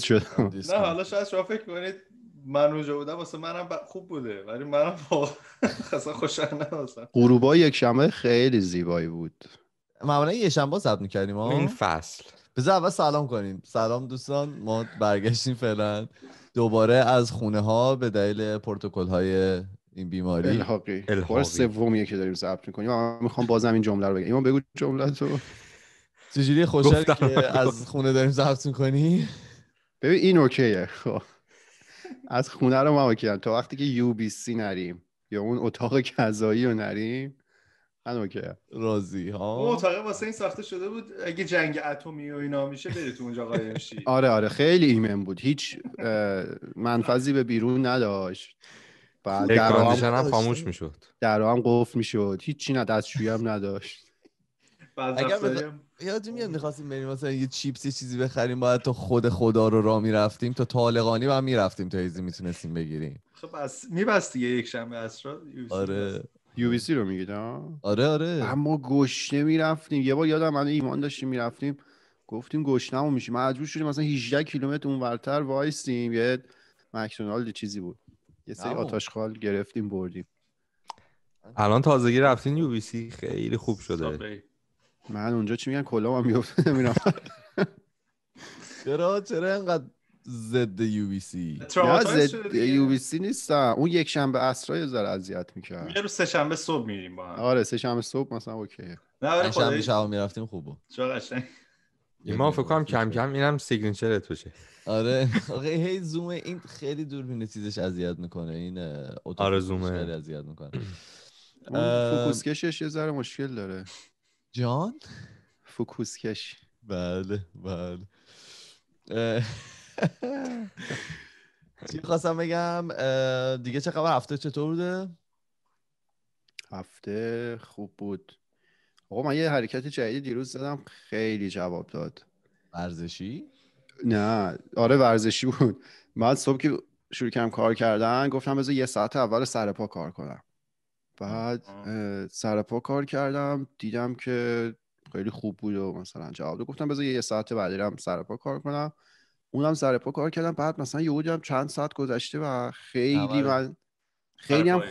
شد نه حالا شاید شما فکر کنید من روجا بودم واسه منم خوب بوده ولی منم اصلا خوشحال نمیاد غروبا یک شمه خیلی زیبایی بود معمولا یه شنبه ضبط می‌کردیم این فصل بذار اول سلام کنیم سلام دوستان ما برگشتیم فعلا دوباره از خونه ها به دلیل پروتکل های این بیماری الحاقی بار سومیه که داریم ضبط میکنیم من میخوام بازم این جمله رو بگم ایمان بگو جمله تو چجوری خوشحال که از خونه داریم ضبط میکنی ببین این اوکیه خب از خونه رو ما اوکیه تا وقتی که یو بی سی نریم یا اون اتاق کذایی رو نریم من اوکی راضی ها اون اتاق واسه این ساخته شده بود اگه جنگ اتمی و اینا میشه بری تو اونجا قایم شی آره آره خیلی ایمن بود هیچ منفذی به بیرون نداشت بعد در هم خاموش میشد در هم قفل میشد هیچی نه دستشویی هم نداشت اگر یادتون میاد میخواستیم بریم مثلا یه چیپس یه چیزی بخریم باید تا خود خدا رو را میرفتیم تا طالقانی و هم میرفتیم تا ایزی میتونستیم بگیریم خب از میبست یه یک شنبه اصرا آره یو بی سی رو میگید آره آره اما گشنه میرفتیم یه بار یادم من ایمان داشتیم میرفتیم گفتیم گشنمو میشیم مجبور شدیم مثلا 18 کیلومتر اونورتر وایستیم یه مکدونالد چیزی بود یه سری آتشخال گرفتیم بردیم الان تازگی رفتین یو خیلی خوب شده من اونجا چی میگن کلا هم میفته نمیرم چرا چرا انقدر زد یو بی سی نه زد یو بی سی نیستم اون یک شنبه اصرای زر اذیت میکرد میرم رو سه شنبه صبح میریم با آره سه شنبه صبح مثلا اوکی نه ولی شنبه شب میرفتیم خوبه چرا قشنگ ما فکر کنم کم کم اینم سیگنچر تو آره آخه هی زوم این خیلی دور بینه چیزش اذیت میکنه این اتو آره زوم خیلی اذیت میکنه فوکوس کشش یه ذره مشکل داره جان فوکوس کش بله بله چی خواستم بگم دیگه چه خبر هفته چطور بوده هفته خوب بود آقا من یه حرکت جدید دیروز زدم خیلی جواب داد ورزشی نه آره ورزشی بود من صبح که شروع کردم کار کردن گفتم بذار یه ساعت اول سر پا کار کنم بعد سرپا کار کردم دیدم که خیلی خوب بود و مثلا جواب دو گفتم بذار یه ساعت بعدی هم سرپا کار کنم اونم سرپا کار کردم بعد مثلا یه چند ساعت گذشته و خیلی من خیلی هم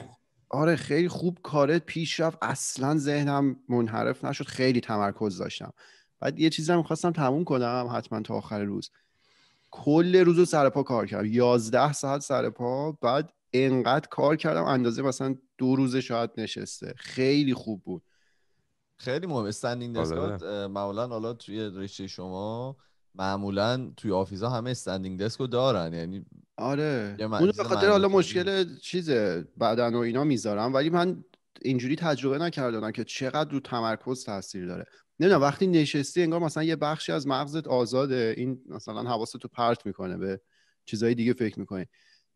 آره خیلی خوب کارت پیش رفت اصلا ذهنم منحرف نشد خیلی تمرکز داشتم بعد یه چیزی هم میخواستم تموم کنم حتما تا آخر روز کل روز رو سرپا کار کردم یازده ساعت سرپا بعد انقدر کار کردم اندازه مثلا دو روز شاید نشسته خیلی خوب بود خیلی مهم استندینگ آره. دسکات معمولا حالا توی رشته شما معمولا توی آفیزا همه استندینگ دسکو دارن یعنی آره اون به خاطر حالا مشکل چیزه بدن و اینا میذارم ولی من اینجوری تجربه نکردم که چقدر رو تمرکز تاثیر داره نمیدونم وقتی نشستی انگار مثلا یه بخشی از مغزت آزاده این مثلا حواستو پرت میکنه به چیزهای دیگه فکر میکنی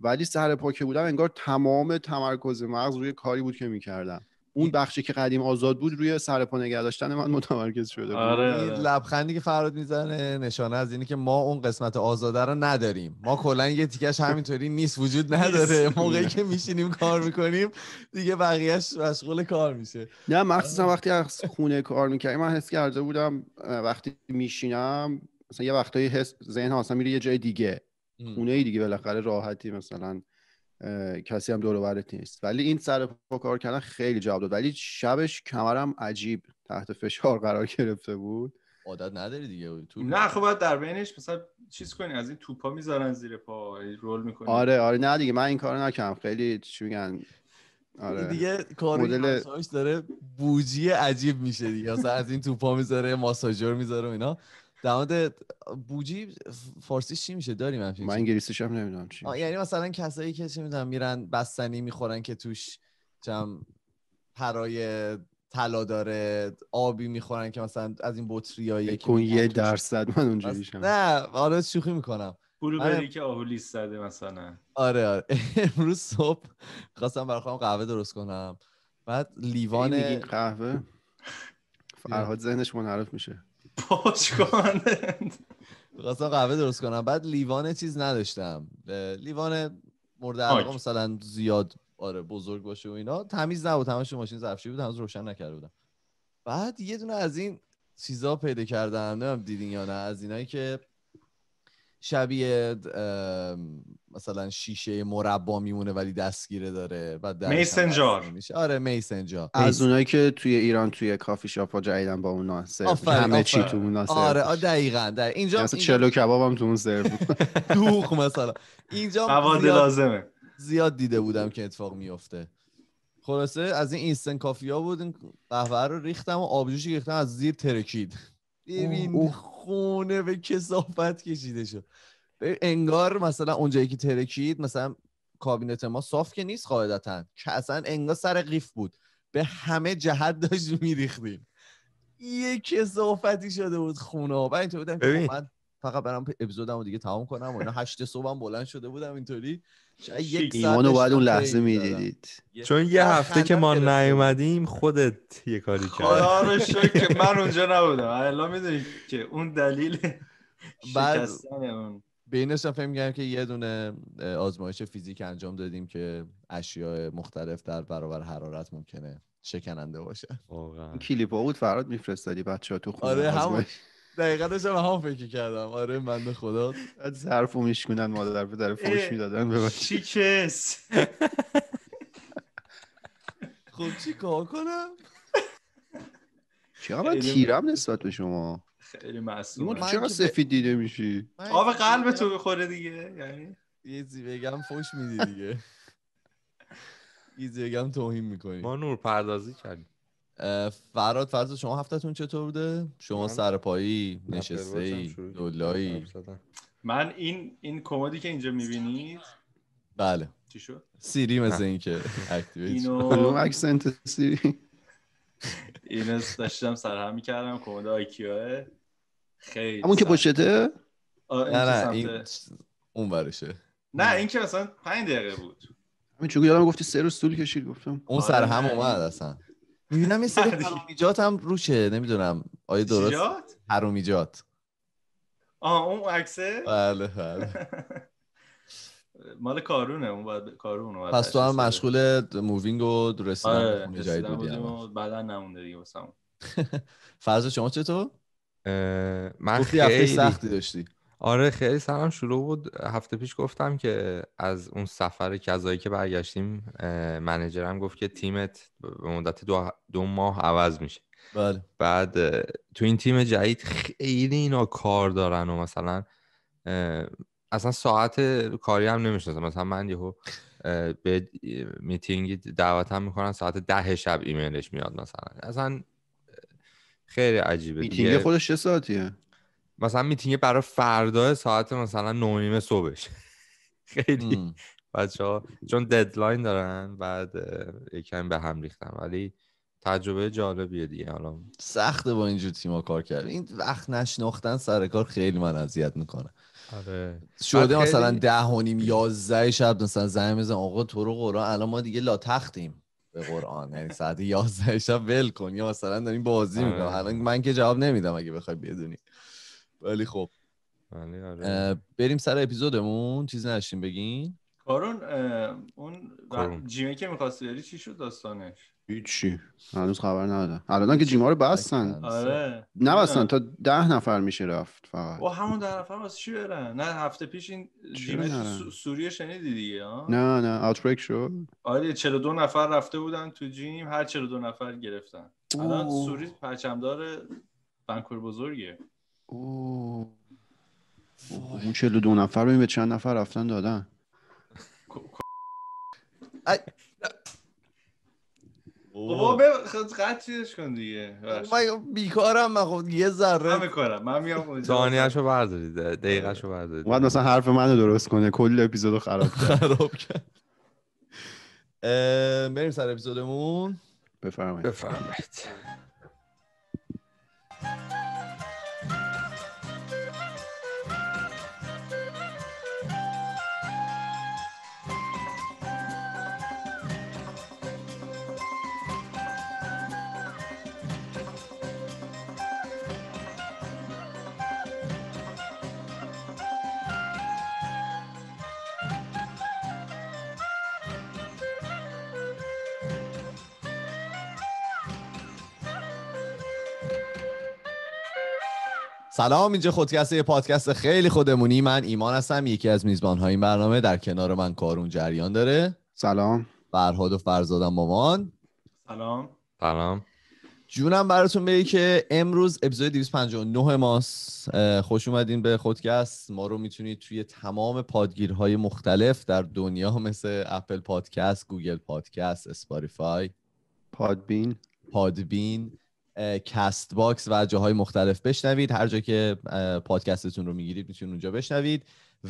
ولی سر پا که بودم انگار تمام تمرکز مغز روی کاری بود که میکردم اون بخشی که قدیم آزاد بود روی سر پا نگه من متمرکز شده بود آره،, آره. لبخندی که فراد میزنه نشانه از اینه که ما اون قسمت آزاده رو نداریم ما کلا یه تیکش همینطوری نیست وجود نداره موقعی که میشینیم کار میکنیم دیگه بقیهش مشغول کار میشه نه مخصوصا آره. وقتی از خونه کار میکردیم من حس کرده بودم وقتی میشینم مثلا یه وقتایی حس ذهن میره یه جای دیگه خونه ای دیگه بالاخره راحتی مثلا کسی هم دور برت نیست ولی این سر پا کار کردن خیلی جواب داد ولی شبش کمرم عجیب تحت فشار قرار گرفته بود عادت نداری دیگه تو نه خب در بینش مثلا چیز کنی از این توپا میذارن زیر پا رول میکنی آره آره نه دیگه من این کارو نکردم خیلی چی میگن آره دیگه کار مدل... داره بوجی عجیب میشه دیگه مثلا از این توپا میذاره ماساژور میذاره اینا در مورد بوجی فارسی چی میشه داری من من انگلیسیش هم نمیدونم چی یعنی مثلا کسایی که چه میدونم میرن بستنی میخورن که توش چم پرای طلا داره آبی میخورن که مثلا از این بطریایی که یه درصد من اونجا میشم نه حالا آره، شوخی میکنم بلوبری که آهولی زده مثلا آره آره امروز صبح خواستم برای قهوه درست کنم بعد لیوان قهوه فرهاد ذهنش منحرف میشه پاش کنند بخواستم قهوه درست کنم بعد لیوان چیز نداشتم لیوان مورد علاقه مثلا زیاد آره بزرگ باشه و اینا تمیز نبود همش ماشین ظرفشویی بود هنوز روشن نکرده بودم بعد یه دونه از این چیزا پیدا کردم نمیدونم دیدین یا نه از اینایی که شبیه مثلا شیشه مربا میمونه ولی دستگیره داره و میسنجار میشه آره میسنجار از اونایی که توی ایران توی کافی شاپ ها جدیدن با اون ناسر همه چی تو اون آره دقیقا دقیقاً در اینجا مثلا چلو کباب هم تو اون سرو دوخ مثلا اینجا مواد لازمه زیاد دیده بودم که اتفاق میفته خلاصه از این اینستن ها بود قهوه رو ریختم و آبجوشی ریختم از زیر ترکید ببین خونه به کسافت کشیده شد انگار مثلا اونجایی که ترکید مثلا کابینت ما صاف که نیست قاعدتا که اصلا انگار سر قیف بود به همه جهت داشت میریختیم یه کسافتی شده بود خونه و اینطور بودم من فقط برم اپیزودم رو دیگه تمام کنم و اینا هشت صبحم بلند شده بودم اینطوری ایمانو باید اون لحظه میدیدید چون یه هفته که ما نیومدیم خودت یه کاری کرد خدا رو که من اونجا نبودم حالا میدونی که اون دلیل بعد بینش فکر میگم که یه دونه آزمایش فیزیک انجام دادیم که اشیاء مختلف در برابر حرارت ممکنه شکننده باشه واقعا کلیپ بود فراد میفرستادی بچه ها تو خونه آره دقیقا داشتم هم فکر کردم آره من خدا حرف رو میشکنن مادر در فوش میدادن ببخشید چی کس خب چی کار کنم چرا من تیرم نسبت به شما خیلی معصوم چرا سفید دیده میشی آب قلب تو بخوره دیگه یعنی یه بگم فوش میدی دیگه یه بگم توهین میکنی ما نور پردازی کردیم فراد فرض شما هفتتون چطور بوده؟ شما سرپایی نشسته ای دولایی من این این کمدی که اینجا میبینید بله چی شد؟ سیری مثل این که اکتیویت اکسنت سیری اینو داشتم سرهم میکردم کمد آیکیوه خیلی همون که پشته؟ نه نه این اون برشه نه این که اصلا پنج دقیقه بود همین چون یادم گفتی سه روز طول کشید گفتم اون آره، سرهم اومد اصلا میبینم یه سری حرومیجات هم روشه نمیدونم آیا درست حرومیجات آه اون عکسه بله بله مال کارونه اون باید کارونه پس تو هم مشغول مووینگ و رسیدن جایی بودی بعدا نمونده دیگه واسم فرض شما چطور من خیلی سختی داشتی آره خیلی سرم شروع بود هفته پیش گفتم که از اون سفر کذایی که برگشتیم منجرم گفت که تیمت به مدت دو, دو ماه عوض میشه بله. بعد تو این تیم جدید خیلی اینا کار دارن و مثلا اصلا ساعت کاری هم نمیشناسم مثلا من یهو به میتینگ دعوتم میکنن ساعت ده شب ایمیلش میاد مثلا اصلا خیلی عجیبه میتینگ خودش چه ساعتیه مثلا میتینگ برای فردا ساعت مثلا نونیم صبحش خیلی بچه ها چون ددلاین دارن بعد یکم به هم ریختم ولی تجربه جالبیه دیگه حالا سخته با اینجور تیما کار کرد این وقت نشناختن سر کار خیلی من اذیت میکنه آره شده مثلا ده و نیم یازده شب مثلا زنگ آقا تو رو قرآن الان ما دیگه لا تختیم به قرآن یعنی ساعت یازده شب ول کن یا مثلا داریم بازی آره. میکنم من که جواب نمیدم اگه بخوای بدونی ولی خب بله، آره. بریم سر اپیزودمون چیز نشیم بگین کارون اون جیمی که میخواستی داری چی شد داستانش هیچی هنوز خبر ندادم الان که جیما رو بستن آره نبستن تا ده نفر میشه رفت فقط و همون ده نفر واسه چی برن نه هفته پیش این جیم سوریه شنیدی دیگه نه نه بریک شد آره 42 نفر رفته بودن تو جیم هر 42 نفر گرفتن الان سوری پرچمدار بنکور بزرگه اوه اون 42 نفر ببین به چند نفر رفتن دادن بابا خط خب چیزش کن دیگه خب من بیکارم من خب یه ذره من میکنم من میام اونجا ثانیه‌شو بردارید آره. دقیقه‌شو بردارید بعد مثلا حرف منو درست کنه کل اپیزودو خراب کرد خراب کرد بریم سر اپیزودمون بفرمایید بفرمایید سلام اینجا خودکست یه پادکست خیلی خودمونی من ایمان هستم یکی از میزبان های این برنامه در کنار من کارون جریان داره سلام فرهاد و فرزادم مامان سلام سلام جونم براتون بگی که امروز اپیزود 259 ماست خوش اومدین به خودکست ما رو میتونید توی تمام پادگیرهای مختلف در دنیا مثل اپل پادکست گوگل پادکست اسپاریفای پادبین پادبین کست باکس و جاهای مختلف بشنوید هر جا که پادکستتون رو میگیرید میتونید اونجا بشنوید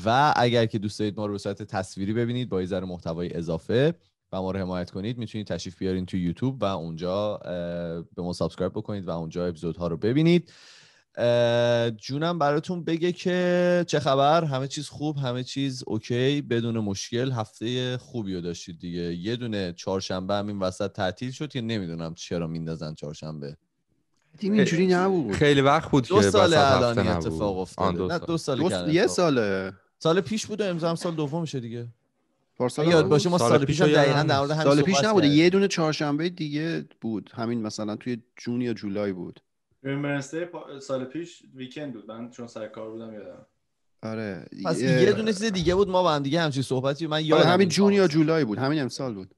و اگر که دوست دارید ما رو به صورت تصویری ببینید با ایزر محتوای اضافه و ما رو حمایت کنید میتونید تشریف بیارین تو یوتیوب و اونجا به ما سابسکرایب بکنید و اونجا اپیزودها رو ببینید جونم براتون بگه که چه خبر همه چیز خوب همه چیز اوکی بدون مشکل هفته خوبی رو داشتید دیگه یه دونه چهارشنبه همین وسط تعطیل شد که نمیدونم چرا میندازن چهارشنبه تیم اینجوری نبود خیلی وقت بود دو سال الان اتفاق افتاده نه دو سال, دو سال یه ساله سال پیش بود و امضا هم سال دومشه دیگه پارسال یاد باشه ما سال, پیش دقیقاً در مورد سال پیش نبوده یه دونه چهارشنبه دیگه بود همین مثلا توی جون یا جولای بود رمبرنسته سال پیش ویکند بود من چون سر کار بودم یادم آره پس یه دونه چیز دیگه بود ما با هم دیگه همچین صحبتی من آره، یادم همین جون یا جولای بود همین امسال بود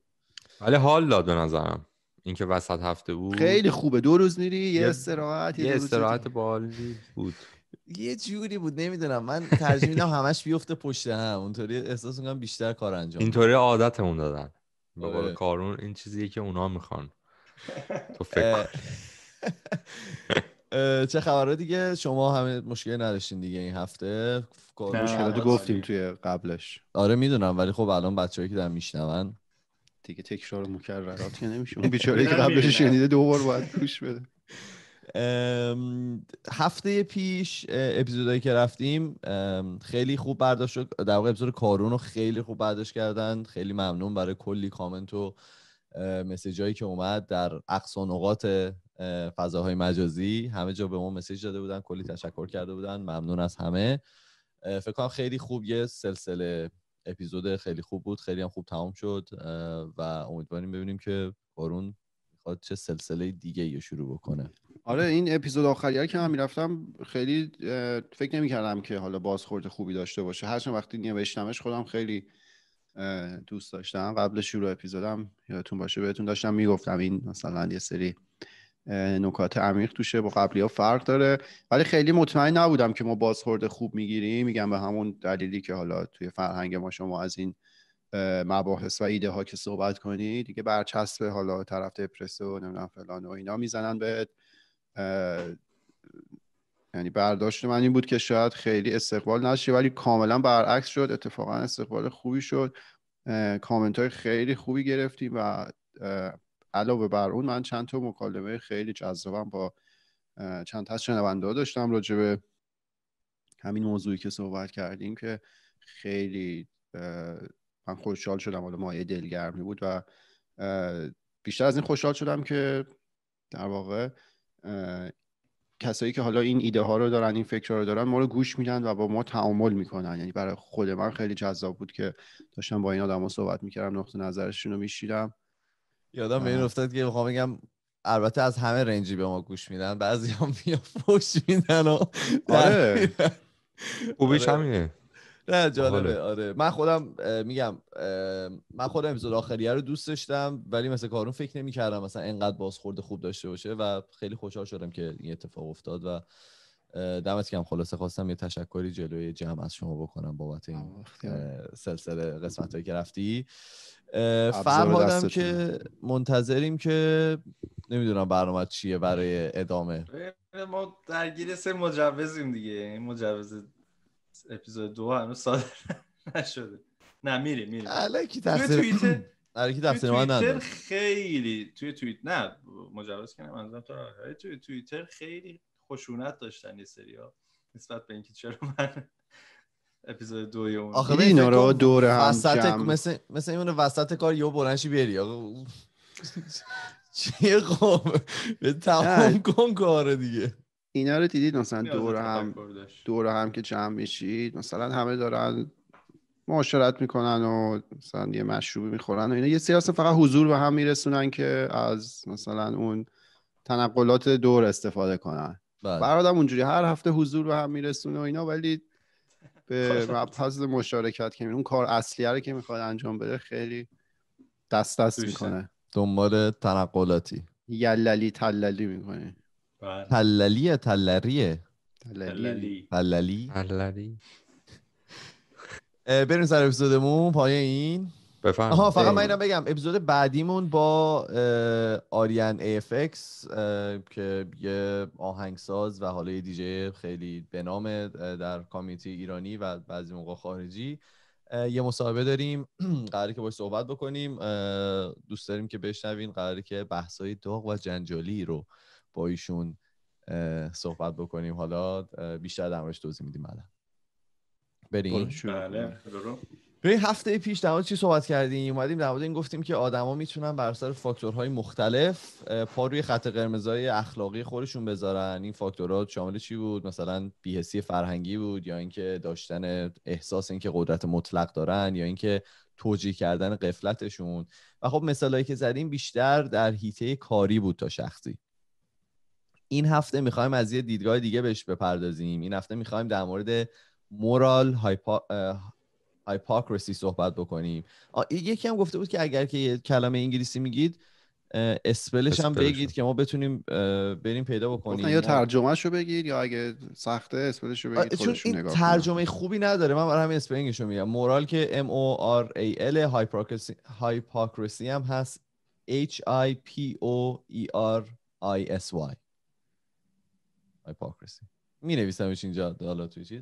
ولی حال داد به نظرم اینکه وسط هفته بود خیلی خوبه دو روز میری یه استراحت یه, استراحت بالی بود یه جوری بود نمیدونم من ترجیح میدم همش بیفته پشت هم اونطوری احساس میکنم بیشتر کار انجام اینطوری عادتمون دادن به قول آره. کارون این چیزیه که اونا میخوان تو فکر چه خبره دیگه شما همه مشکل نداشتین دیگه این هفته مشکلاتو گفتیم توی قبلش آره میدونم ولی خب الان بچه‌ای که در میشنون دیگه تکرار مکررات که نمیشه اون بیچاره که قبلش شنیده بار باید گوش بده هفته پیش اپیزودایی که رفتیم خیلی خوب برداشت شد در واقع اپیزود کارون رو خیلی خوب برداشت کردن خیلی ممنون برای کلی کامنت و مسیج هایی که اومد در اقصا نقاط فضاهای مجازی همه جا به ما مسیج داده بودن کلی تشکر کرده بودن ممنون از همه فکر کنم خیلی خوب یه سلسله اپیزود خیلی خوب بود خیلی هم خوب تمام شد و امیدواریم ببینیم که کارون میخواد چه سلسله دیگه یه شروع بکنه آره این اپیزود آخری که من میرفتم خیلی فکر نمیکردم که حالا بازخورد خوبی داشته باشه هرچند وقتی نوشتمش خودم خیلی دوست داشتم قبل شروع اپیزودم یادتون باشه بهتون داشتم میگفتم این مثلا یه سری نکات عمیق توشه با قبلی ها فرق داره ولی خیلی مطمئن نبودم که ما بازخورد خوب میگیریم میگم به همون دلیلی که حالا توی فرهنگ ما شما از این مباحث و ایده ها که صحبت کنی دیگه برچسب حالا طرف دپرسو و نمیدونم فلان و اینا میزنن بهت یعنی برداشت من این بود که شاید خیلی استقبال نشه ولی کاملا برعکس شد اتفاقا استقبال خوبی شد کامنت های خیلی خوبی گرفتیم و علاوه بر اون من چند تا مکالمه خیلی جذابم با چند تا از شنونده داشتم راجع به همین موضوعی که صحبت کردیم که خیلی من خوشحال شدم حالا مایه دلگرمی بود و بیشتر از این خوشحال شدم که در واقع کسایی که حالا این ایده ها رو دارن این فکر رو دارن ما رو گوش میدن و با ما تعامل میکنن یعنی برای خود من خیلی جذاب بود که داشتم با این آدما صحبت میکردم نقطه نظرشون رو میشیدم یادم به این افتاد که میخوام بگم البته از همه رنجی به ما گوش میدن بعضی هم بیا فوش میدن و آره خوبیش آره. همینه نه جالبه آره من خودم میگم من خودم اپیزود آخریه رو دوست داشتم ولی مثل کارون فکر نمیکردم مثلا اینقدر بازخورد خوب داشته باشه و خیلی خوشحال شدم که این اتفاق افتاد و دمت کم خلاصه خواستم یه تشکری جلوی جمع از شما بکنم بابت این سلسله قسمت هایی که رفتی فرهادم که منتظریم که نمیدونم برنامه چیه برای ادامه ما درگیر سه مجوزیم دیگه این مجوز اپیزود دو هنوز صادر نشده نه میریم میریم الکی تقصیر توی خیلی توی توییت نه مجوز کنم تو توی توییتر خیلی خشونت داشتن یه ها نسبت به اینکه چرا من اپیزود دو اون آخه اینا رو دوره هم وسط جمع. مثل مثل اینو وسط کار یه برنشی بری آقا چیه خب؟ به تمام کن کار دیگه اینا رو دیدید مثلا دور هم دور هم که جمع میشید مثلا همه دارن معاشرت میکنن و مثلا یه مشروبی میخورن و اینا یه سیاست فقط حضور به هم میرسونن که از مثلا اون تنقلات دور استفاده کنن بله. برادم اونجوری هر هفته حضور به هم میرسونه و اینا ولی به مبحث مشارکت که اون کار اصلیه رو که میخواد انجام بده خیلی دست دست میکنه دنبال تنقلاتی یللی تللی میکنه بله. تللیه تلریه تللی تللی تللی بریم سر اپیزودمون پای این آها فقط من اینم بگم اپیزود بعدیمون با آریان اف اکس که یه آهنگساز و حالا یه خیلی به نام در کامیتی ایرانی و بعضی موقع خارجی یه مصاحبه داریم قراره که باش صحبت بکنیم دوست داریم که بشنوین قراره که بحثای داغ و جنجالی رو با ایشون صحبت بکنیم حالا بیشتر در توضیح میدیم الان بریم بله به هفته پیش در چی صحبت کردیم اومدیم در این گفتیم که آدما میتونن بر سر فاکتورهای مختلف پا روی خط قرمزای اخلاقی خودشون بذارن این فاکتورها شامل چی بود مثلا بیهسی فرهنگی بود یا اینکه داشتن احساس اینکه قدرت مطلق دارن یا اینکه توجیه کردن قفلتشون و خب مثالایی که زدیم بیشتر در هیته کاری بود تا شخصی این هفته میخوایم از یه دیدگاه دیگه بهش بپردازیم این هفته میخوایم در مورد مورال هایپاکرسی صحبت بکنیم یکی هم گفته بود که اگر که کلمه انگلیسی میگید اسپلش هم بگید که ما بتونیم بریم پیدا بکنیم یا ترجمهشو بگید یا اگه سخته اسپلش رو بگید چون این ترجمه خوبی نداره من برای همین اسپلینگش رو میگم مورال که M O R A L هایپوکرسی هم هست H I P O E R I S Y هایپوکرسی می نویسمش اینجا حالا توی چیز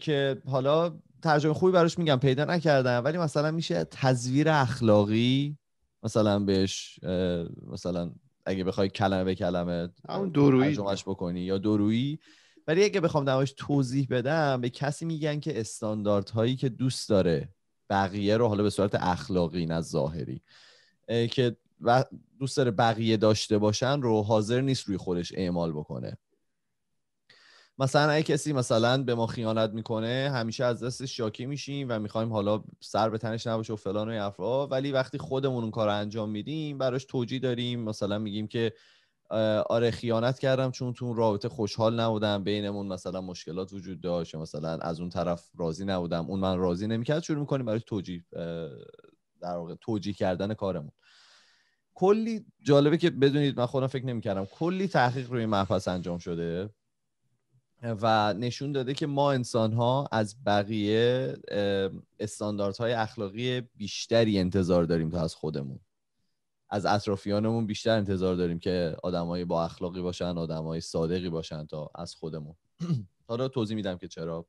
که حالا ترجمه خوبی براش میگم پیدا نکردم ولی مثلا میشه تزویر اخلاقی مثلا بهش مثلا اگه بخوای کلمه به کلمه همون بکنی یا دورویی ولی اگه بخوام نماش توضیح بدم به کسی میگن که استانداردهایی که دوست داره بقیه رو حالا به صورت اخلاقی نه ظاهری که دوست داره بقیه داشته باشن رو حاضر نیست روی خودش اعمال بکنه مثلا اگه کسی مثلا به ما خیانت میکنه همیشه از دست شاکی میشیم و میخوایم حالا سر به تنش نباشه و فلان و افرا ولی وقتی خودمون اون کار رو انجام میدیم براش توجیه داریم مثلا میگیم که آره خیانت کردم چون تو رابطه خوشحال نبودم بینمون مثلا مشکلات وجود داشت مثلا از اون طرف راضی نبودم اون من راضی نمیکرد شروع میکنیم برای توجیه در واقع توجیه کردن کارمون کلی جالبه که بدونید من خودم فکر نمیکردم کلی تحقیق روی محفظ انجام شده و نشون داده که ما انسان ها از بقیه استانداردهای اخلاقی بیشتری انتظار داریم تا از خودمون از اطرافیانمون بیشتر انتظار داریم که آدمای با اخلاقی باشن آدمای صادقی باشن تا از خودمون حالا توضیح میدم که چرا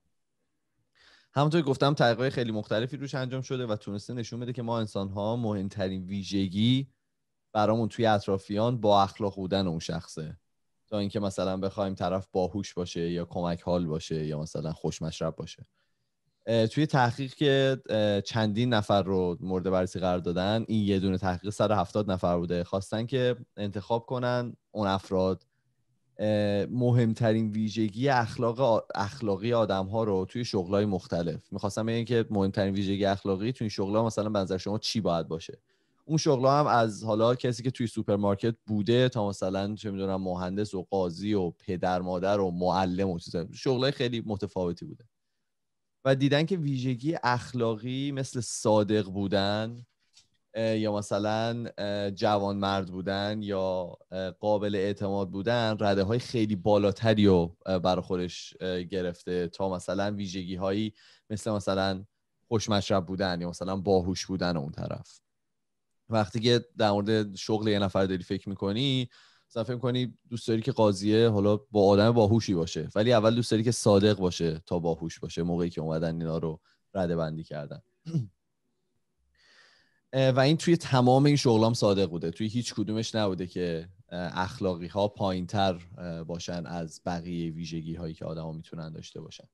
همونطور گفتم تحقیقات خیلی مختلفی روش انجام شده و تونسته نشون بده که ما انسان ها مهمترین ویژگی برامون توی اطرافیان با اخلاق بودن اون شخصه تا اینکه مثلا بخوایم طرف باهوش باشه یا کمک حال باشه یا مثلا خوش باشه توی تحقیق که چندین نفر رو مورد بررسی قرار دادن این یه دونه تحقیق 170 نفر بوده خواستن که انتخاب کنن اون افراد مهمترین ویژگی اخلاق اخلاقی آدم ها رو توی شغلای مختلف میخواستم بگم که مهمترین ویژگی اخلاقی توی شغل مثلا بنظر شما چی باید باشه اون شغل هم از حالا کسی که توی سوپرمارکت بوده تا مثلا چه میدونم مهندس و قاضی و پدر مادر و معلم و چیزا شغلای خیلی متفاوتی بوده و دیدن که ویژگی اخلاقی مثل صادق بودن یا مثلا جوان مرد بودن یا قابل اعتماد بودن رده های خیلی بالاتری رو برای خودش گرفته تا مثلا ویژگی هایی مثل مثلا خوشمشرب بودن یا مثلا باهوش بودن اون طرف وقتی که در مورد شغل یه نفر داری فکر میکنی مثلا فکر میکنی دوست داری که قاضیه حالا با آدم باهوشی باشه ولی اول دوست داری که صادق باشه تا باهوش باشه موقعی که اومدن اینا رو رده بندی کردن و این توی تمام این شغلام صادق بوده توی هیچ کدومش نبوده که اخلاقی ها پایین تر باشن از بقیه ویژگی هایی که ها میتونن داشته باشن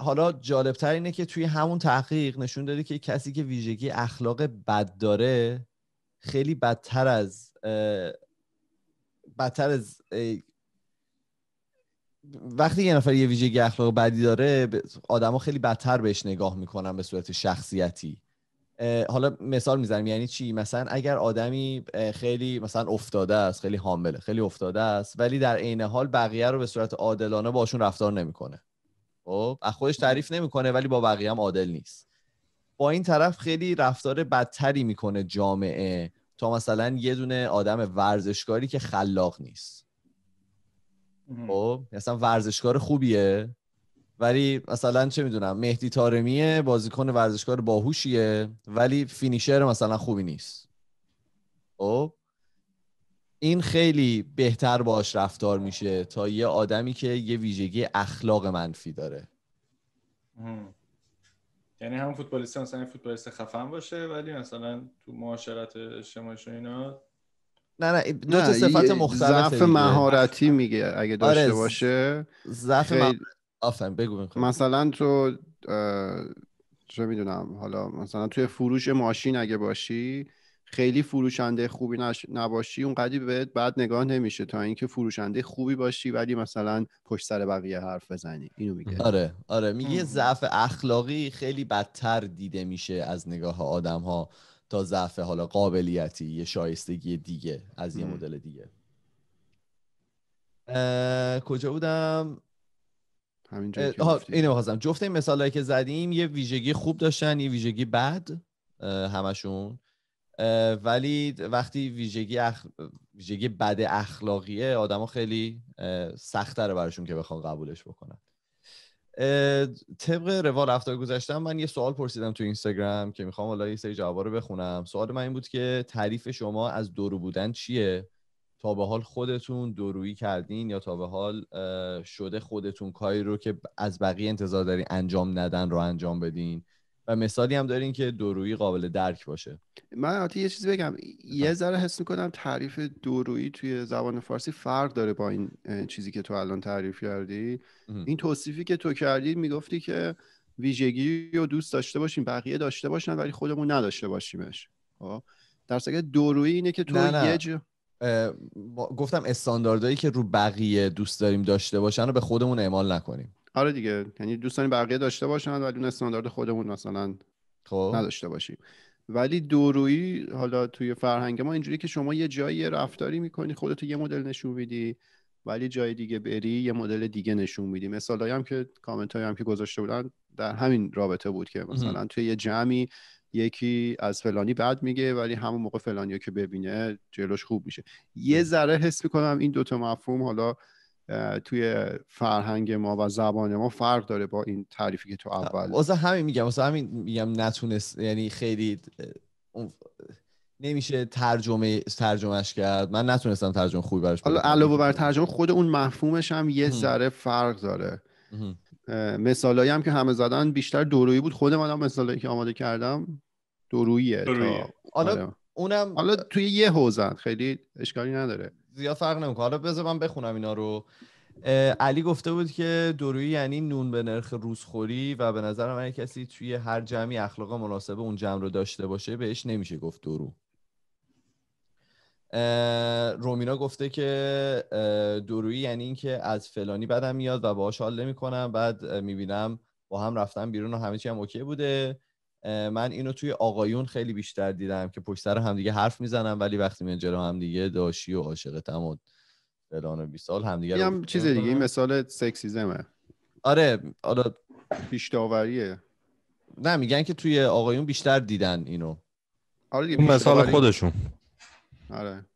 حالا جالبتر اینه که توی همون تحقیق نشون داده که کسی که ویژگی اخلاق بد داره خیلی بدتر از بدتر از وقتی یه نفر یه ویژگی اخلاق بدی داره آدما خیلی بدتر بهش نگاه میکنن به صورت شخصیتی حالا مثال میزنم یعنی چی مثلا اگر آدمی خیلی مثلا افتاده است خیلی حامله خیلی افتاده است ولی در عین حال بقیه رو به صورت عادلانه باشون رفتار نمیکنه خب از خودش تعریف نمیکنه ولی با بقیه هم عادل نیست با این طرف خیلی رفتار بدتری میکنه جامعه تا مثلا یه دونه آدم ورزشکاری که خلاق نیست خب مثلا ورزشکار خوبیه ولی مثلا چه میدونم مهدی تارمیه بازیکن ورزشکار باهوشیه ولی فینیشر مثلا خوبی نیست خب این خیلی بهتر باش رفتار میشه تا یه آدمی که یه ویژگی اخلاق منفی داره یعنی هم فوتبالیست مثلا فوتبالیست خفن باشه ولی مثلا تو معاشرت اجتماعیش اینا نه نه دو تا صفت مختلف مهارتی میگه اگه آره، داشته باشه ضعف بگو مثلا تو چه میدونم حالا مثلا توی فروش ماشین اگه باشی خیلی فروشنده خوبی نباشی اونقدی بهت بعد نگاه نمیشه تا اینکه فروشنده خوبی باشی ولی مثلا پشت سر بقیه حرف بزنی اینو میگه آره آره میگه ضعف اخلاقی خیلی بدتر دیده میشه از نگاه آدم ها تا ضعف حالا قابلیتی یه شایستگی دیگه از یه مدل دیگه کجا بودم همینجا اینو جفت این مثالهایی که زدیم یه ویژگی خوب داشتن یه ویژگی بد همشون ولی وقتی ویژگی, اخ... ویژگی بد اخلاقیه آدما خیلی سختتره براشون که بخوان قبولش بکنن طبق روال هفته گذاشتم من یه سوال پرسیدم تو اینستاگرام که میخوام حالا یه سری جوابا رو بخونم سوال من این بود که تعریف شما از دورو بودن چیه تا به حال خودتون دورویی کردین یا تا به حال شده خودتون کاری رو که از بقیه انتظار دارین انجام ندن رو انجام بدین و مثالی هم دارین که دورویی قابل درک باشه من حتی یه چیزی بگم یه ذره حس میکنم تعریف دورویی توی زبان فارسی فرق داره با این چیزی که تو الان تعریف کردی این توصیفی که تو کردی میگفتی که ویژگی رو دوست داشته باشیم بقیه داشته باشن ولی خودمون نداشته باشیمش خب؟ در صورتی اینه که تو نه نه. گفتم استانداردهایی که رو بقیه دوست داریم داشته باشن رو به خودمون اعمال نکنیم آره دیگه یعنی دوستانی بقیه داشته باشن ولی اون استاندارد خودمون مثلا خب. نداشته باشیم ولی دورویی حالا توی فرهنگ ما اینجوری که شما یه جایی رفتاری میکنی خودتو یه مدل نشون میدی ولی جای دیگه بری یه مدل دیگه نشون میدی مثال هم که کامنت هم که گذاشته بودن در همین رابطه بود که مثلا توی یه جمعی یکی از فلانی بعد میگه ولی همون موقع فلانی که ببینه جلوش خوب میشه یه ذره حس میکنم این دوتا مفهوم حالا توی فرهنگ ما و زبان ما فرق داره با این تعریفی که تو اول واسه همین میگم واسه همین میگم نتونست یعنی خیلی نمیشه ترجمه ترجمهش کرد من نتونستم ترجمه خوبی براش حالا علاوه بر ترجمه خود اون مفهومش هم یه ذره فرق داره مثالایی هم که همه زدن بیشتر دورویی بود خود هم مثالایی که آماده کردم درویه حالا آره. اونم حالا توی یه حوزه خیلی اشکالی نداره زیاد فرق نمیکنه حالا بذار من بخونم اینا رو علی گفته بود که دروی یعنی نون به نرخ روزخوری و به نظر من کسی توی هر جمعی اخلاق مناسب اون جمع رو داشته باشه بهش نمیشه گفت درو رومینا گفته که درویی یعنی اینکه از فلانی بدم میاد و باهاش حال نمیکنم بعد میبینم با هم رفتن بیرون و همه چی هم اوکی بوده من اینو توی آقایون خیلی بیشتر دیدم که پشت سر دیگه حرف میزنم ولی وقتی میان جلو دیگه داشی و عاشقتم و فلان و بیسال همدیگه هم چیز دیگه این مثال سکسیزمه آره حالا پیشتاوریه نه میگن که توی آقایون بیشتر دیدن اینو آره اون مثال خودشون آره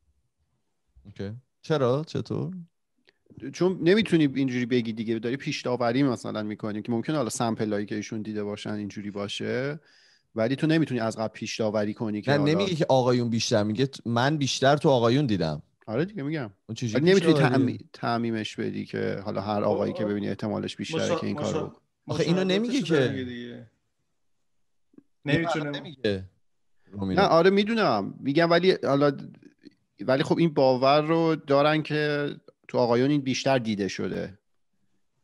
اوکی. چرا چطور چون نمیتونی اینجوری بگی دیگه داری پیشتاوری مثلا میکنی که ممکنه حالا هایی که ایشون دیده باشن اینجوری باشه ولی تو نمیتونی از قبل پیشتاوری کنی که نه نمیگه که آقایون بیشتر میگه من بیشتر تو آقایون دیدم آره دیگه میگم نمیتونی تعمیمش بدی که حالا هر آقایی که ببینی احتمالش بیشتره که این کار آخه اینو نمیگه که نمیتونه نه آره میدونم میگم ولی حالا ولی خب این باور رو دارن که تو آقایون این بیشتر دیده شده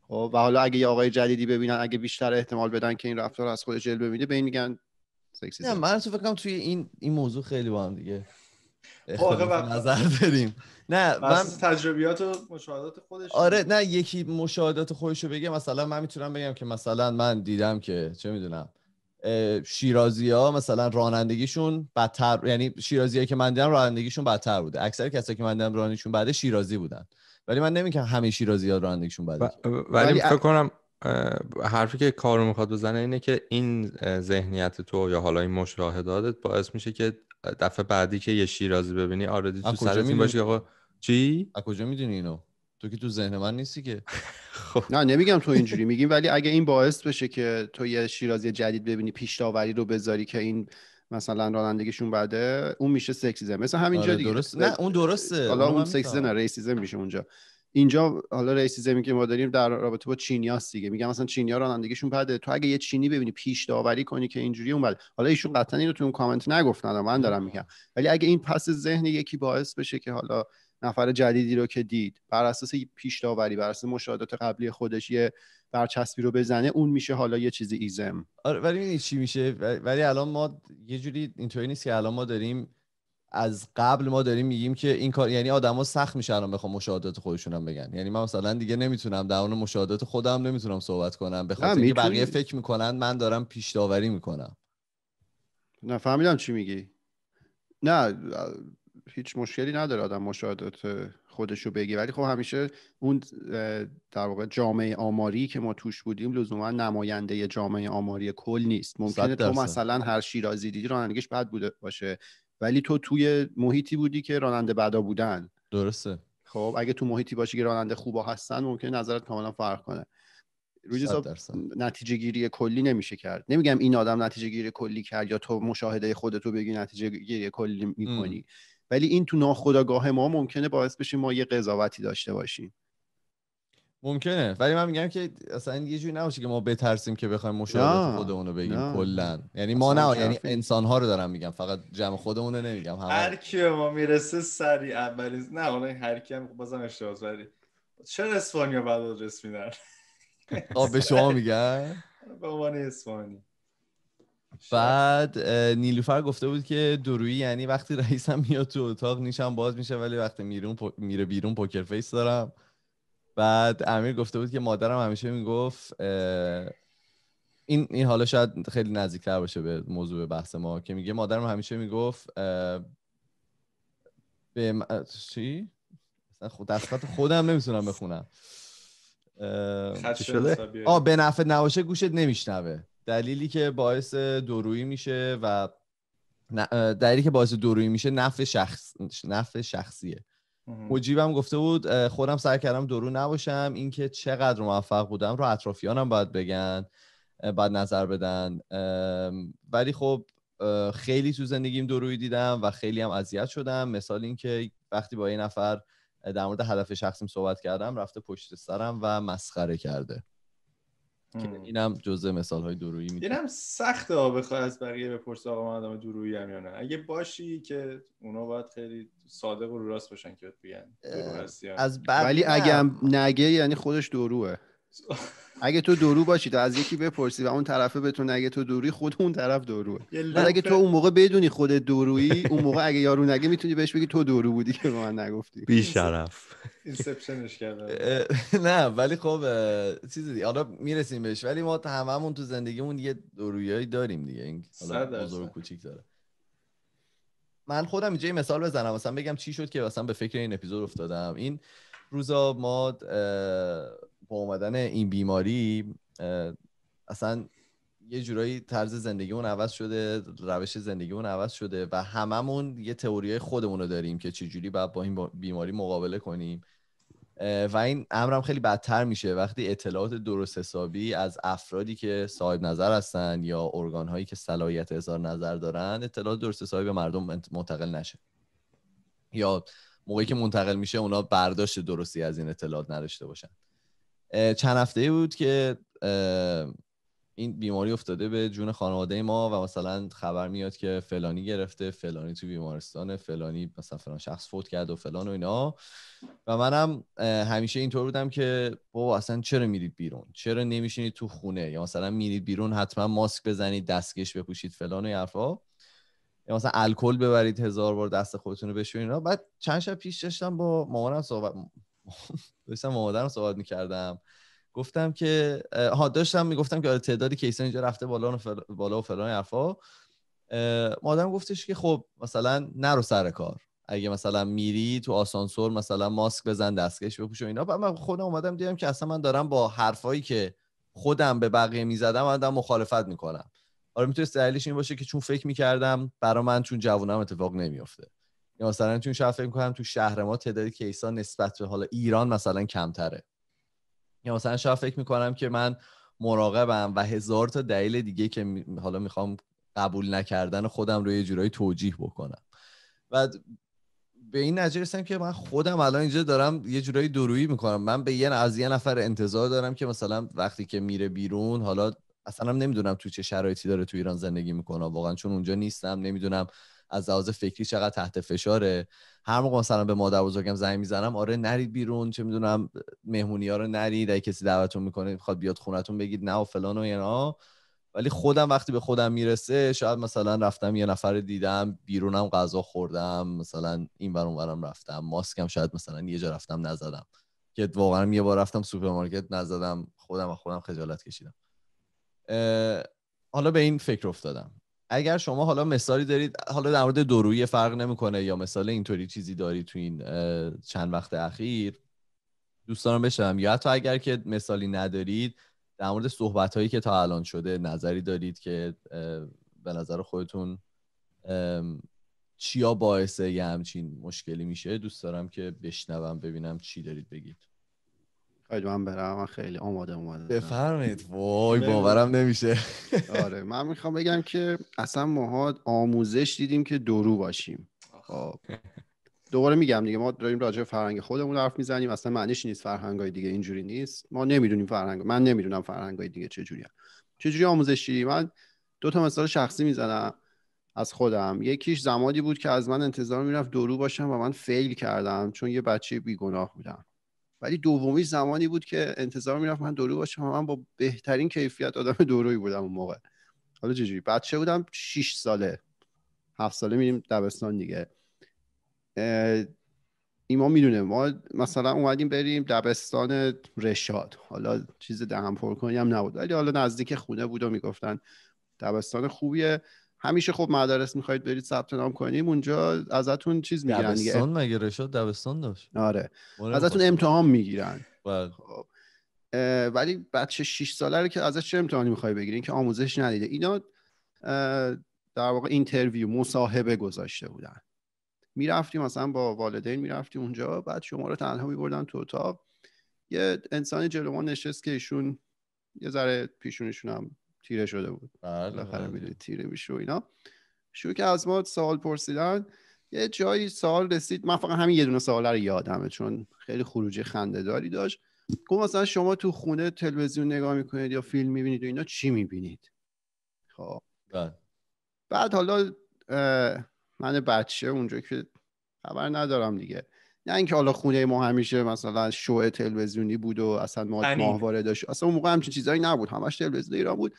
خب و حالا اگه یه آقای جدیدی ببینن اگه بیشتر احتمال بدن که این رفتار از خود جلب میده به این میگن سکسیسم نه من فکر کنم توی این این موضوع خیلی با هم دیگه نظر بدیم نه من تجربیات و مشاهدات خودش آره نه یکی مشاهدات خودش رو بگه مثلا من میتونم بگم که مثلا من دیدم که چه میدونم شیرازی ها مثلا رانندگیشون بدتر یعنی شیرازی که من دیدم رانندگیشون بدتر بوده اکثر کسایی که من دیدم رانندگیشون بعد شیرازی بودن ولی من نمیگم همه شیرازی ها رانندگیشون بده ولی فکر کنم حرفی که کارو میخواد بزنه اینه که این ذهنیت تو یا حالا این دادت باعث میشه که دفعه بعدی که یه شیرازی ببینی آردی تو سرت این باشه آقا چی از کجا میدونی اینو تو که تو ذهن من نیستی که خب نه نمیگم تو اینجوری میگیم ولی اگه این باعث بشه که تو یه شیرازی جدید ببینی پشت رو بذاری که این مثلا رانندگیشون بده اون میشه سکسیزم مثلا همینجا آره، دیگه نه اون درسته حالا اون سکسیزم نه ریسیزم میشه اونجا اینجا حالا ریسیزمی که ما داریم در رابطه با چینیاست دیگه میگم مثلا چینیا رانندگیشون بده تو اگه یه چینی ببینی پیش داوری کنی که اینجوری اون بده حالا ایشون قطعا اینو تو اون کامنت نگفتن من دارم میگم ولی اگه این پس ذهن یکی باعث بشه که حالا نفر جدیدی رو که دید بر اساس پیش داوری بر اساس مشاهدات قبلی خودش یه برچسبی رو بزنه اون میشه حالا یه چیزی ایزم آره ولی هیچ چی میشه ولی الان ما یه جوری اینطوری نیست که الان ما داریم از قبل ما داریم میگیم که این کار یعنی آدما سخت میشه الان بخوام مشاهدات خودشونم بگن یعنی من مثلا دیگه نمیتونم در اون مشاهدات خودم نمیتونم صحبت کنم به خاطر اینکه بقیه فکر میکنن من دارم پیش داوری میکنم نه فهمیدم چی میگی نه هیچ مشکلی نداره آدم مشاهدات خودش رو ولی خب همیشه اون در واقع جامعه آماری که ما توش بودیم لزوما نماینده جامعه آماری کل نیست ممکنه تو مثلا هر شیرازی دیدی رانندگیش بد بوده باشه ولی تو توی محیطی بودی که راننده بدا بودن درسته خب اگه تو محیطی باشی که راننده خوبا هستن ممکنه نظرت کاملا فرق کنه نتیجه گیری کلی نمیشه کرد نمیگم این آدم نتیجه گیری کلی کرد یا تو مشاهده خودتو بگی نتیجه گیری کلی میکنی ولی این تو ناخودآگاه ما ممکنه باعث بشه ما یه قضاوتی داشته باشیم ممکنه ولی من میگم که اصلا یه جوری نباشه که ما بترسیم که بخوایم مشاورات خودمون رو بگیم کلا یعنی ما نه یعنی انسان ها رو دارم میگم فقط جمع خودمون رو نمیگم همه. هر کی ما میرسه سری اولی نه اون هر کی هم خب بازم اشتباهه ولی چرا اسپانیا بعد آدرس میدن آ به شما میگن به عنوان اسپانیا بعد نیلوفر گفته بود که درویی یعنی وقتی رئیسم میاد تو اتاق نیشم باز میشه ولی وقتی میرون میره بیرون پوکر فیس دارم بعد امیر گفته بود که مادرم همیشه میگفت این این حالا شاید خیلی نزدیکتر باشه به موضوع بحث ما که میگه مادرم همیشه میگفت به م... چی خود خودم نمیتونم بخونم آه به نفع نباشه گوشت نمیشنوه دلیلی که باعث درویی میشه و دلیلی که باعث درویی میشه نفع شخص نفع شخصیه مجیبم گفته بود خودم سعی کردم درو نباشم اینکه چقدر موفق بودم رو اطرافیانم باید بگن باید نظر بدن ولی خب خیلی تو زندگیم دروی دیدم و خیلی هم اذیت شدم مثال اینکه وقتی با این نفر در مورد هدف شخصیم صحبت کردم رفته پشت سرم و مسخره کرده که اینم جزء مثال های درویی میتونه اینم سخته ها بخوای از بقیه بپرسه آقا من آدم درویی هم یا نه اگه باشی که اونا باید خیلی صادق و رو راست باشن که بگن از ولی اگه نگه یعنی خودش دروه اگه تو دورو باشی تو از یکی بپرسی و اون طرفه بتونه اگه تو دوری خود اون طرف دوروه بعد اگه تو اون موقع بدونی خود دورویی اون موقع اگه یارو نگه میتونی بهش بگی تو دورو بودی که به من نگفتی بی شرف اینسپشنش نه ولی خب چیزی دیگه حالا میرسیم بهش ولی ما هممون تو زندگیمون یه دورویی داریم دیگه این بزرگ کوچیک داره من خودم اینجا مثال بزنم مثلا بگم چی شد که مثلا به فکر این اپیزود افتادم این روزا ما با اومدن این بیماری اصلا یه جورایی طرز زندگی اون عوض شده روش زندگی اون عوض شده و هممون یه تئوری خودمون رو داریم که چجوری باید با این بیماری مقابله کنیم و این امرم خیلی بدتر میشه وقتی اطلاعات درست حسابی از افرادی که صاحب نظر هستن یا ارگان هایی که صلاحیت اظهار نظر دارن اطلاعات درست حسابی به مردم منتقل نشه یا موقعی که منتقل میشه اونا برداشت درستی از این اطلاعات نداشته باشن چند هفته بود که این بیماری افتاده به جون خانواده ما و مثلا خبر میاد که فلانی گرفته فلانی تو بیمارستان فلانی مثلا فلان شخص فوت کرد و فلان و اینا و منم همیشه اینطور بودم که بابا اصلا چرا میرید بیرون چرا نمیشینید تو خونه یا مثلا میرید بیرون حتما ماسک بزنید دستکش بپوشید فلان و حرفا یا مثلا الکل ببرید هزار بار دست خودتون رو بشورید بعد چند شب پیش داشتم با مامانم صحبت داشتم مادرم صحبت میکردم گفتم که ها داشتم میگفتم که آره تعدادی کیسه اینجا رفته بالا و بالا و فلان حرفا مادرم گفتش که خب مثلا نرو سر کار اگه مثلا میری تو آسانسور مثلا ماسک بزن دستکش بپوش و اینا بعد من خودم اومدم دیدم که اصلا من دارم با حرفایی که خودم به بقیه میزدم من مخالفت میکنم آره میتونست دلیلش این باشه که چون فکر میکردم برا من چون جوونم اتفاق نمیافته یا مثلا چون شاید فکر میکنم تو شهر ما تعداد کیسا نسبت به حالا ایران مثلا کمتره یا مثلا شاید فکر میکنم که من مراقبم و هزار تا دلیل دیگه که حالا میخوام قبول نکردن خودم رو یه جورایی توجیه بکنم و به این نتیجه رسیدم که من خودم الان اینجا دارم یه جورایی درویی میکنم من به یه از یه نفر انتظار دارم که مثلا وقتی که میره بیرون حالا اصلا نمیدونم تو چه شرایطی داره تو ایران زندگی میکنه واقعا چون اونجا نیستم نمیدونم از لحاظ فکری چقدر تحت فشاره هر موقع مثلا به مادر بزرگم زنگ میزنم آره نرید بیرون چه میدونم مهمونی ها رو نرید اگه کسی دعوتتون میکنه میخواد بیاد خونتون بگید نه و فلان و اینا ولی خودم وقتی به خودم میرسه شاید مثلا رفتم یه نفر دیدم بیرونم غذا خوردم مثلا این بر اونورم رفتم ماسکم شاید مثلا یه جا رفتم نزدم که واقعا یه بار رفتم سوپرمارکت نزدم خودم و خودم خجالت کشیدم حالا به این فکر افتادم اگر شما حالا مثالی دارید حالا در مورد دروی فرق نمیکنه یا مثال اینطوری چیزی دارید تو این چند وقت اخیر دوستان بشم یا حتی اگر که مثالی ندارید در مورد صحبت هایی که تا الان شده نظری دارید که به نظر خودتون چیا باعث یه همچین مشکلی میشه دوست دارم که بشنوم ببینم چی دارید بگید خواهید من برم من خیلی آماده اومدم بفرمایید وای باورم نمیشه آره من میخوام بگم که اصلا ماها آموزش دیدیم که درو باشیم خب دوباره میگم دیگه ما داریم راجع فرهنگ خودمون حرف میزنیم اصلا معنیش نیست فرهنگای دیگه اینجوری نیست ما نمیدونیم فرهنگ من نمیدونم فرهنگای دیگه چه جوریه چه جوری آموزشی من دو تا مثال شخصی میزنم از خودم یکیش زمانی بود که از من انتظار میرفت درو باشم و من فیل کردم چون یه بچه بیگناه بودم ولی دومی زمانی بود که انتظار میرفت من دورو باشم من با بهترین کیفیت آدم دوروی بودم اون موقع حالا چجوری بچه بودم 6 ساله هفت ساله میریم دبستان دیگه ایما میدونه ما مثلا اومدیم بریم دبستان رشاد حالا چیز دهم پر کنیم نبود ولی حالا نزدیک خونه بود و میگفتن دبستان خوبیه همیشه خب مدارس میخواید برید ثبت نام کنیم اونجا ازتون چیز میگیرن دبستان مگه رشاد دبستان داشت آره ازتون امتحان میگیرن بله. خب. ولی بچه 6 ساله رو که ازش چه امتحانی میخوای بگیرین که آموزش ندیده اینا در واقع اینترویو مصاحبه گذاشته بودن میرفتیم مثلا با والدین میرفتیم اونجا بعد شما رو تنها میبردن تو اتاق یه انسان جلو ما نشست که ایشون یه ذره هم تیره شده بود بله، بالاخره بله. میدونی تیره میشه و اینا شروع که از ما سوال پرسیدن یه جایی سوال رسید من فقط همین یه دونه سوال رو یادمه چون خیلی خروجی خنده داری داشت گفت مثلا شما تو خونه تلویزیون نگاه میکنید یا فیلم میبینید و اینا چی میبینید خب بعد, بله. بعد حالا من بچه اونجا که خبر ندارم دیگه نه اینکه حالا خونه ما همیشه مثلا شو تلویزیونی بود و اصلا ما بله. ماهواره داشت اصلا اون موقع همچین چیزایی نبود همش تلویزیون ایران بود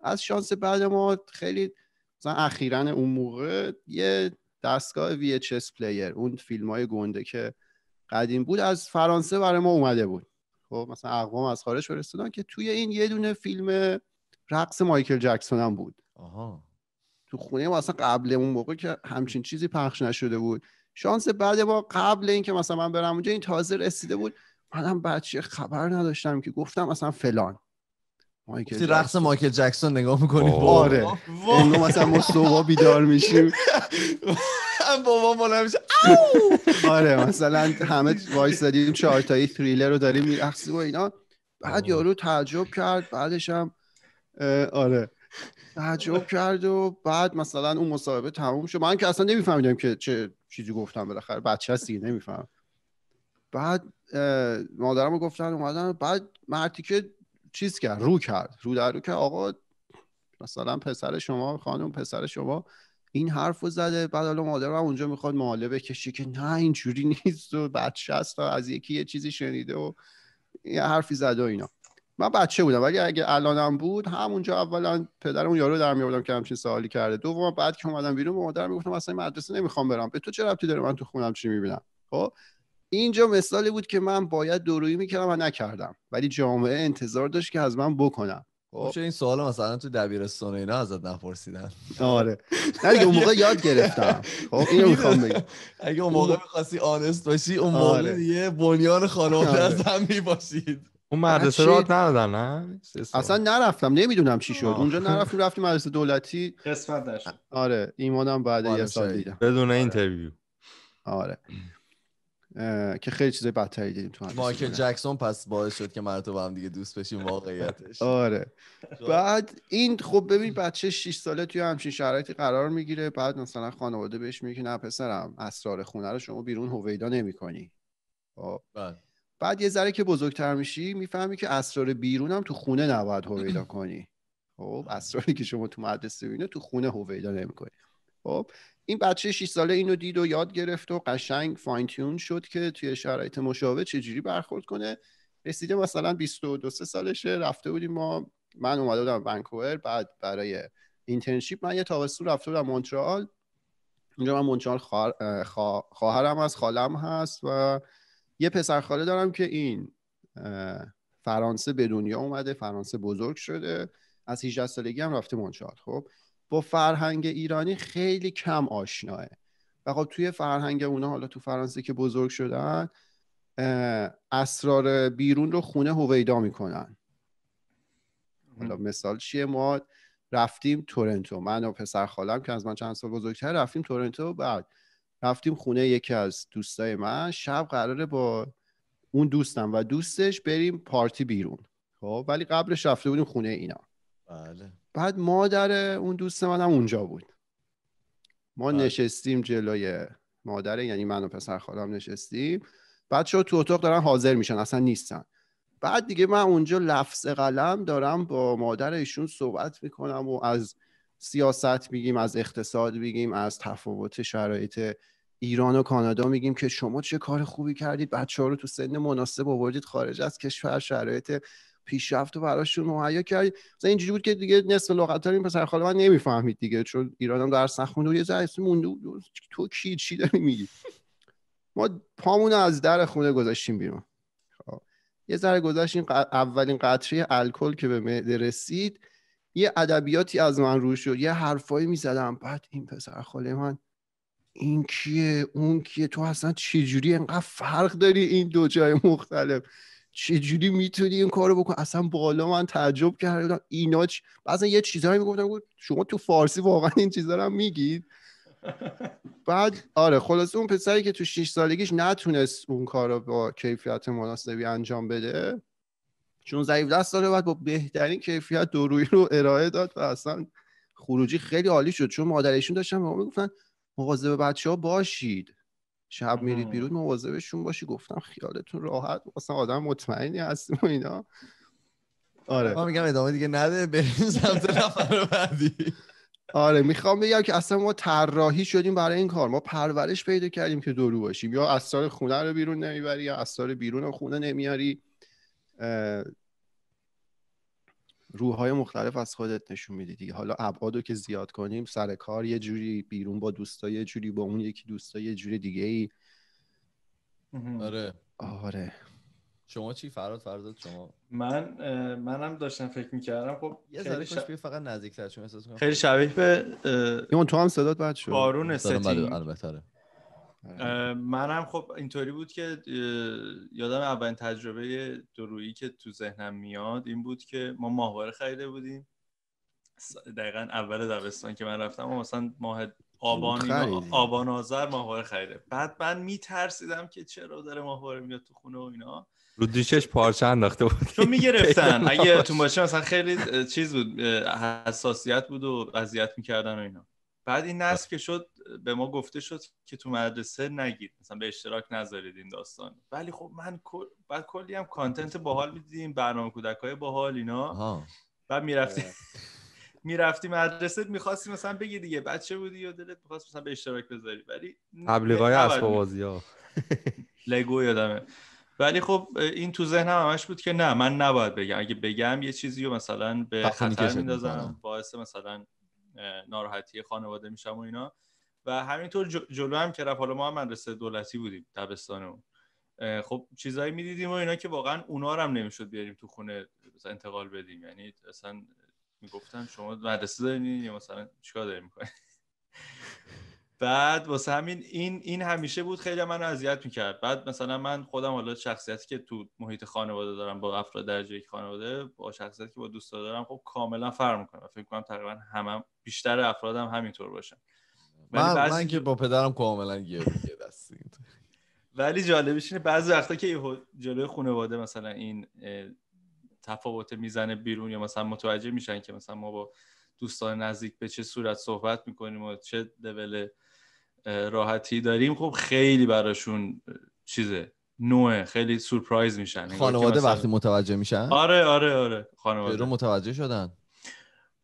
از شانس بعد ما خیلی مثلا اخیرا اون موقع یه دستگاه VHS پلیر اون فیلم های گنده که قدیم بود از فرانسه برای ما اومده بود خب مثلا اقوام از خارج فرستادن که توی این یه دونه فیلم رقص مایکل جکسون هم بود آها. تو خونه ما اصلا قبل اون موقع که همچین چیزی پخش نشده بود شانس بعد با قبل که مثلا من برم اونجا این تازه رسیده بود هم بچه خبر نداشتم که گفتم مثلا فلان مایکل رقص مایکل جکسون نگاه میکنی آره اینو مثلا ما صبح بیدار میشیم بابا بالا میشه آره مثلا همه وایس دادیم چهارتایی تریلر رو داریم میرخصیم و اینا بعد یارو تعجب کرد بعدش هم آره تعجب کرد و بعد مثلا اون مصاحبه تموم شد من که اصلا نمیفهمیدم که چه چیزی گفتم بالاخره بچه هست دیگه نمیفهم بعد مادرم گفتن اومدن بعد مرتیکه که چیز کرد رو کرد رو در رو که آقا مثلا پسر شما خانم پسر شما این حرف رو زده بعد حالا مادرم اونجا میخواد ماله بکشی که نه اینجوری نیست و بچه هست و از یکی یه چیزی شنیده و یه حرفی زده و اینا من بچه بودم ولی اگه الانم بود همونجا اولا پدر اون یارو در میآوردم که همچین سوالی کرده دوم بعد که اومدم بیرون به مادرم میگفتم اصلا مدرسه نمیخوام برم به تو چه ربطی داره من تو خونم چی میبینم خب اینجا مثالی بود که من باید دورویی میکردم و نکردم ولی جامعه انتظار داشت که از من بکنم خب, خب این سوال مثلا تو دبیرستان اینا ازت نپرسیدن آره نه دیگه اون موقع یاد گرفتم خب اینو میخوام بگم اگه اون موقع میخواستی آنست باشی اون آره. موقع دیگه بنیان خانواده آره. از هم میباشید اون مدرسه رات ندادن نه اصلا نرفتم نمیدونم چی شد آه. اونجا نرفتم رفتیم مدرسه دولتی قسمت داشت آره ایمانم بعد یه سال دیدم بدون آره. اینترویو آره که خیلی چیزای بدتری دیدیم تو مایکل جکسون پس باعث شد که ما تو با هم دیگه دوست بشیم واقعیتش آره بعد این خب ببین بچه 6 ساله توی همچین شرایطی قرار میگیره بعد مثلا خانواده بهش میگه نه پسرم اسرار خونه رو شما بیرون هویدا نمیکنی خب بله. بعد یه ذره که بزرگتر میشی میفهمی که اسرار بیرون هم تو خونه نباید هویدا کنی خب اسراری که شما تو مدرسه بینه تو خونه هویدا نمیکنی خب این بچه 6 ساله اینو دید و یاد گرفت و قشنگ فاین تیون شد که توی شرایط مشابه چجوری برخورد کنه رسیده مثلا 22 3 سالشه رفته بودیم ما من اومده بودم ونکوور بعد برای اینترنشیپ من یه تابستون رفته بودم مونترال اونجا من مونترال خواهرم خار... خا... هست خالم هست و یه پسر خاله دارم که این فرانسه به دنیا اومده فرانسه بزرگ شده از 18 سالگی هم رفته مونترال خب با فرهنگ ایرانی خیلی کم آشناه و خب توی فرهنگ اونا حالا تو فرانسه که بزرگ شدن اسرار بیرون رو خونه هویدا میکنن حالا مثال چیه ما رفتیم تورنتو من و پسر خالم که از من چند سال بزرگتر رفتیم تورنتو بعد رفتیم خونه یکی از دوستای من شب قراره با اون دوستم و دوستش بریم پارتی بیرون خب ولی قبلش رفته بودیم خونه اینا بله بعد مادر اون دوست من هم اونجا بود ما بله. نشستیم جلوی مادر یعنی من و پسر خالم نشستیم بچه تو اتاق دارن حاضر میشن اصلا نیستن بعد دیگه من اونجا لفظ قلم دارم با مادر ایشون صحبت میکنم و از سیاست میگیم از اقتصاد میگیم از تفاوت شرایط ایران و کانادا میگیم که شما چه کار خوبی کردید بچه ها رو تو سن مناسب آوردید خارج از کشور شرایط پیشرفت و براشون مهیا کردید مثلا اینجوری بود که دیگه نصف لغت این پسر خاله من نمیفهمید دیگه چون ایرانم درس نخوند و یه ذره مونده تو کی چی داری میگی ما پامون از در خونه گذاشتیم بیرون خب. یه ذره گذاشتیم اولین قطره الکل که به معده رسید یه ادبیاتی از من رو شد یه حرفایی میزدم بعد این پسر خاله من این کیه اون کیه تو اصلا چجوری انقدر فرق داری این دو جای مختلف چجوری میتونی این کارو بکن اصلا بالا من تعجب کردم اینا چ... بعضا یه چیزایی میگفتم شما تو فارسی واقعا این چیزا رو میگید بعد آره خلاصه اون پسری که تو 6 سالگیش نتونست اون کار رو با کیفیت مناسبی انجام بده چون ضعیف دست داره بعد با بهترین کیفیت دورویی رو ارائه داد و اصلا خروجی خیلی عالی شد چون مادرشون داشتن به ما مواظب بچه ها باشید شب میرید بیرون مواظبشون باشی گفتم خیالتون راحت اصلا آدم مطمئنی هستیم و اینا آره ما میگم ادامه دیگه نده بریم سمت نفر بعدی آره میخوام بگم که اصلا ما طراحی شدیم برای این کار ما پرورش پیدا کردیم که دورو باشیم یا اسرار خونه رو بیرون نمیبری یا اسرار بیرون خونه نمیاری روحهای مختلف از خودت نشون میدی دیگه حالا رو که زیاد کنیم سر کار یه جوری بیرون با دوستا یه جوری با اون یکی دوستا یه جوری دیگه ای آره آره شما چی فراد فرزاد شما من منم داشتم فکر میکردم خب یه ذره ش... فقط نزدیکتر چون احساس خیلی شبیه به اون تو هم صدات بعد شد بارون ستینگ منم خب اینطوری بود که یادم اولین تجربه درویی که تو ذهنم میاد این بود که ما ماهواره خریده بودیم دقیقا اول دبستان که من رفتم و مثلا ماه آبان آبان آذر ماهواره خریده بعد من میترسیدم که چرا داره ماهواره میاد تو خونه و اینا رو دیشش پارچه انداخته بود تو میگرفتن اگه تو باشه مثلا خیلی چیز بود حساسیت بود و اذیت میکردن و اینا بعد این نسل که شد به ما گفته شد که تو مدرسه نگید مثلا به اشتراک نذارید این داستان ولی خب من بعد کلی هم کانتنت باحال میدیدیم برنامه کودک های باحال اینا آه. بعد میرفتیم آره. میرفتی مدرسه میخواستی مثلا بگی دیگه بچه بودی یا دلت میخواست مثلا به اشتراک بذاری ولی تبلیغای اسباب ها لگو یادمه ولی خب این تو ذهنم همش بود که نه من نباید بگم اگه بگم یه چیزی رو مثلا به خطر میندازم باعث مثلا ناراحتی خانواده میشم و اینا و همینطور جلو هم که رفت حالا ما هم مدرسه دولتی بودیم دبستانمون خب چیزایی میدیدیم و اینا که واقعا اونا هم نمیشد بیاریم تو خونه مثلا انتقال بدیم یعنی اصلا میگفتن شما مدرسه دارین یا مثلا چیکار دارین میکنین بعد واسه همین این این همیشه بود خیلی منو اذیت میکرد بعد مثلا من خودم حالا شخصیتی که تو محیط خانواده دارم با افراد در یک خانواده با شخصیتی که با دوستا دارم خب کاملا فرق میکنه فکر کنم تقریبا همه هم بیشتر افرادم هم همینطور باشن من, بعضی... من که با پدرم کاملا یه دستی ولی جالبش اینه بعضی وقتا که جلوی خانواده مثلا این تفاوت میزنه بیرون یا مثلا متوجه میشن که مثلا ما با دوستان نزدیک به چه صورت صحبت میکنیم و چه لول راحتی داریم خب خیلی براشون چیزه نوعه خیلی سورپرایز میشن خانواده مثلا... وقتی متوجه میشن آره آره آره خانواده رو متوجه شدن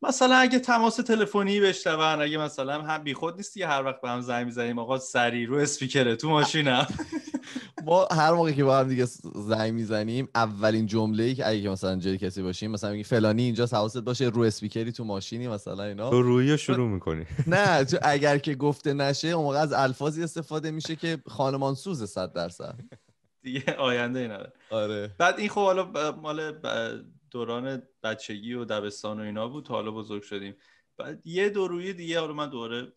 مثلا اگه تماس تلفنی بشنون اگه مثلا هم بیخود نیستی هر وقت به هم زنگ میزنیم آقا سری رو اسپیکره تو ماشینم ما هر موقع که با هم دیگه زنگ میزنیم اولین جمله ای که اگه مثلا جای کسی باشیم مثلا میگی فلانی اینجا حواست باشه رو اسپیکری تو ماشینی مثلا اینا تو روی شروع میکنی نه تو اگر که گفته نشه اون موقع از الفاظی استفاده میشه که خانمان سوز 100 درصد دیگه آینده اینا آره بعد این خب حالا مال دوران بچگی و دبستان و اینا بود تا حالا بزرگ شدیم بعد یه روی دیگه حالا من دوره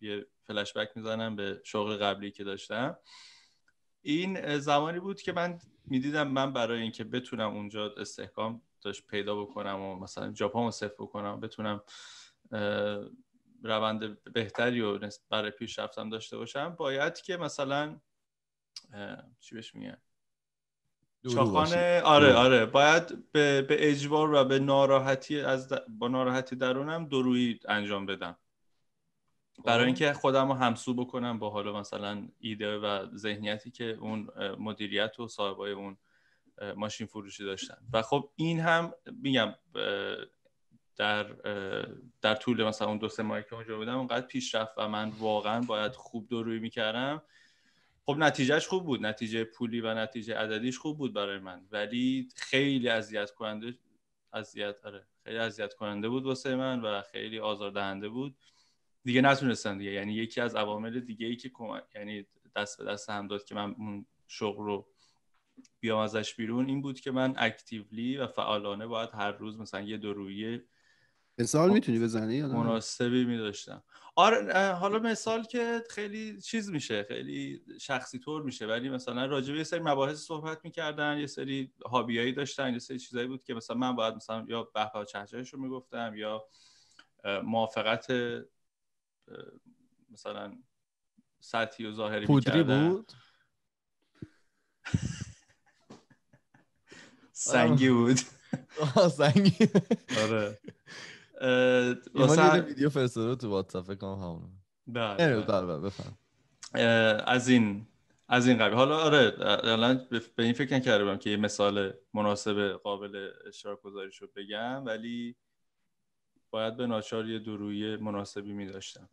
یه فلش بک میزنم به شغل قبلی که داشتم این زمانی بود که من میدیدم من برای اینکه بتونم اونجا استحکام داشت پیدا بکنم و مثلا ژاپن صفر بکنم بتونم روند بهتری و برای پیش رفتم داشته باشم باید که مثلا چی بهش میگن چاخانه آره آره باید به, به اجبار و به ناراحتی از با ناراحتی درونم درویی انجام بدم برای اینکه خودم رو همسو بکنم با حالا مثلا ایده و ذهنیتی که اون مدیریت و صاحبای اون ماشین فروشی داشتن و خب این هم میگم در در طول مثلا اون دو سه ماهی که اونجا بودم اونقدر پیشرفت و من واقعا باید خوب دروی میکردم خب نتیجهش خوب بود نتیجه پولی و نتیجه عددیش خوب بود برای من ولی خیلی اذیت کننده آره، خیلی اذیت کننده بود واسه من و خیلی آزاردهنده بود دیگه نتونستن دیگه یعنی یکی از عوامل دیگه ای که یعنی دست به دست هم داد که من اون شغل رو بیام ازش بیرون این بود که من اکتیولی و فعالانه باید هر روز مثلا یه درویه مثال خب میتونی بزنی یا مناسبی میداشتم آره حالا مثال که خیلی چیز میشه خیلی شخصی طور میشه ولی مثلا راجع یه سری مباحث صحبت میکردن یه سری هابیایی داشتن یه سری چیزایی بود که مثلا من باید مثلا یا به و چهچهش رو میگفتم یا موافقت مثلا سطحی و ظاهری پودری بود سنگی بود سنگی آره ایمان ویدیو فرستاده تو واتساپ کام همون بله، بله. بله، از این از این قبیل حالا آره الان به این فکر کردم که یه مثال مناسب قابل اشتراک گذاری رو بگم ولی باید به ناچار یه دروی مناسبی می داشتم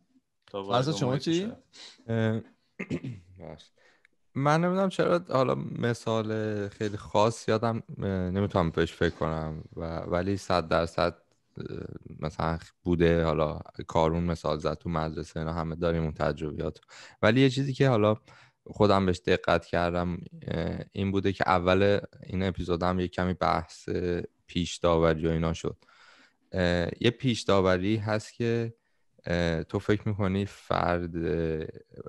فرض شما چی؟ من نمیدونم چرا حالا مثال خیلی خاص یادم نمیتونم بهش فکر کنم و ولی صد درصد مثلا بوده حالا کارون مثال زد تو مدرسه اینا همه داریم اون تجربیات ولی یه چیزی که حالا خودم بهش دقت کردم این بوده که اول این اپیزودم یه کمی بحث پیش داوری و اینا شد یه پیش داوری هست که تو فکر میکنی فرد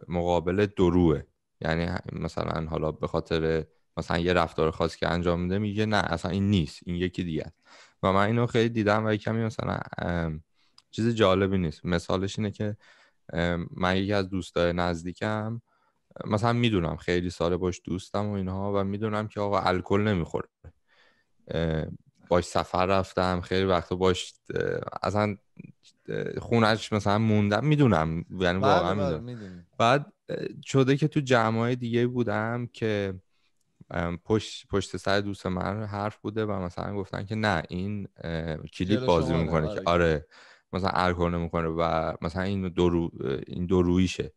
مقابل دروه یعنی مثلا حالا به خاطر مثلا یه رفتار خاصی که انجام میده میگه نه اصلا این نیست این یکی دیگه و من اینو خیلی دیدم و کمی مثلا چیز جالبی نیست مثالش اینه که من یکی از دوستای نزدیکم مثلا میدونم خیلی سال باش دوستم و اینها و میدونم که آقا الکل نمیخوره باش سفر رفتم خیلی وقتا باش اصلا خونش مثلا موندم میدونم یعنی بله، واقعا بله، میدونم بعد شده که تو جمعای دیگه بودم که پشت, پشت سر دوست من حرف بوده و مثلا گفتن که نه این کلیپ بازی میکنه که آره, آره، مثلا الکل میکنه و مثلا این دو, این دو رویشه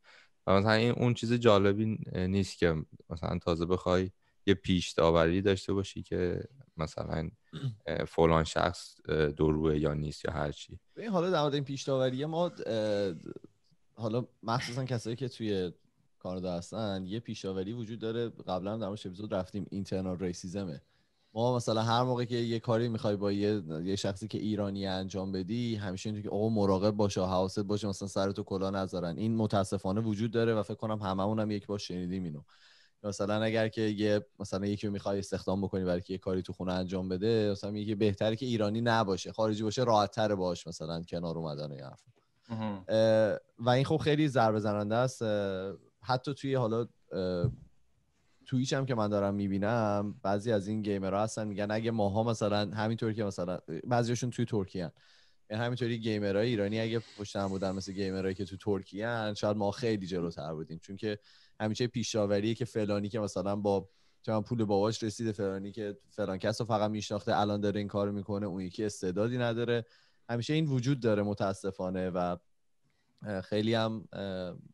و مثلا این اون چیز جالبی نیست که مثلا تازه بخوای یه پیش داوری داشته باشی که مثلا فلان شخص دروه یا نیست یا چی این حالا در مورد این پیشتاوری ما حالا مخصوصا کسایی که توی کانادا هستن یه پیشاوری وجود داره قبلا در مورد اپیزود رفتیم اینترنال ریسیزمه ما مثلا هر موقع که یه کاری میخوای با یه, یه شخصی که ایرانی انجام بدی همیشه اینطور که آقا مراقب باش حواست باشه مثلا سرتو کلا نذارن این متاسفانه وجود داره و فکر کنم هممون هم یک بار شنیدیم اینو مثلا اگر که یه مثلا یکی رو میخوای استخدام بکنی برای که یه کاری تو خونه انجام بده مثلا یکی بهتره که ایرانی نباشه خارجی باشه راحتتر باش مثلا کنار اومدن این حرف و این خب خیلی ضربه زننده است حتی توی حالا تویچ هم که من دارم میبینم بعضی از این گیمرها هستن میگن اگه ماها مثلا همینطوری که مثلا بعضیشون توی ترکیه هن. یعنی همینطوری گیمرای ایرانی اگه پشت هم بودن مثل گیمرایی که تو ترکیه هن، شاید ما خیلی جلوتر بودیم چون که همیشه پیشاوریه که فلانی که مثلا با چون پول باباش رسیده فلانی که فلان کس رو فقط میشناخته الان داره این کار میکنه اون یکی استعدادی نداره همیشه این وجود داره متاسفانه و خیلی هم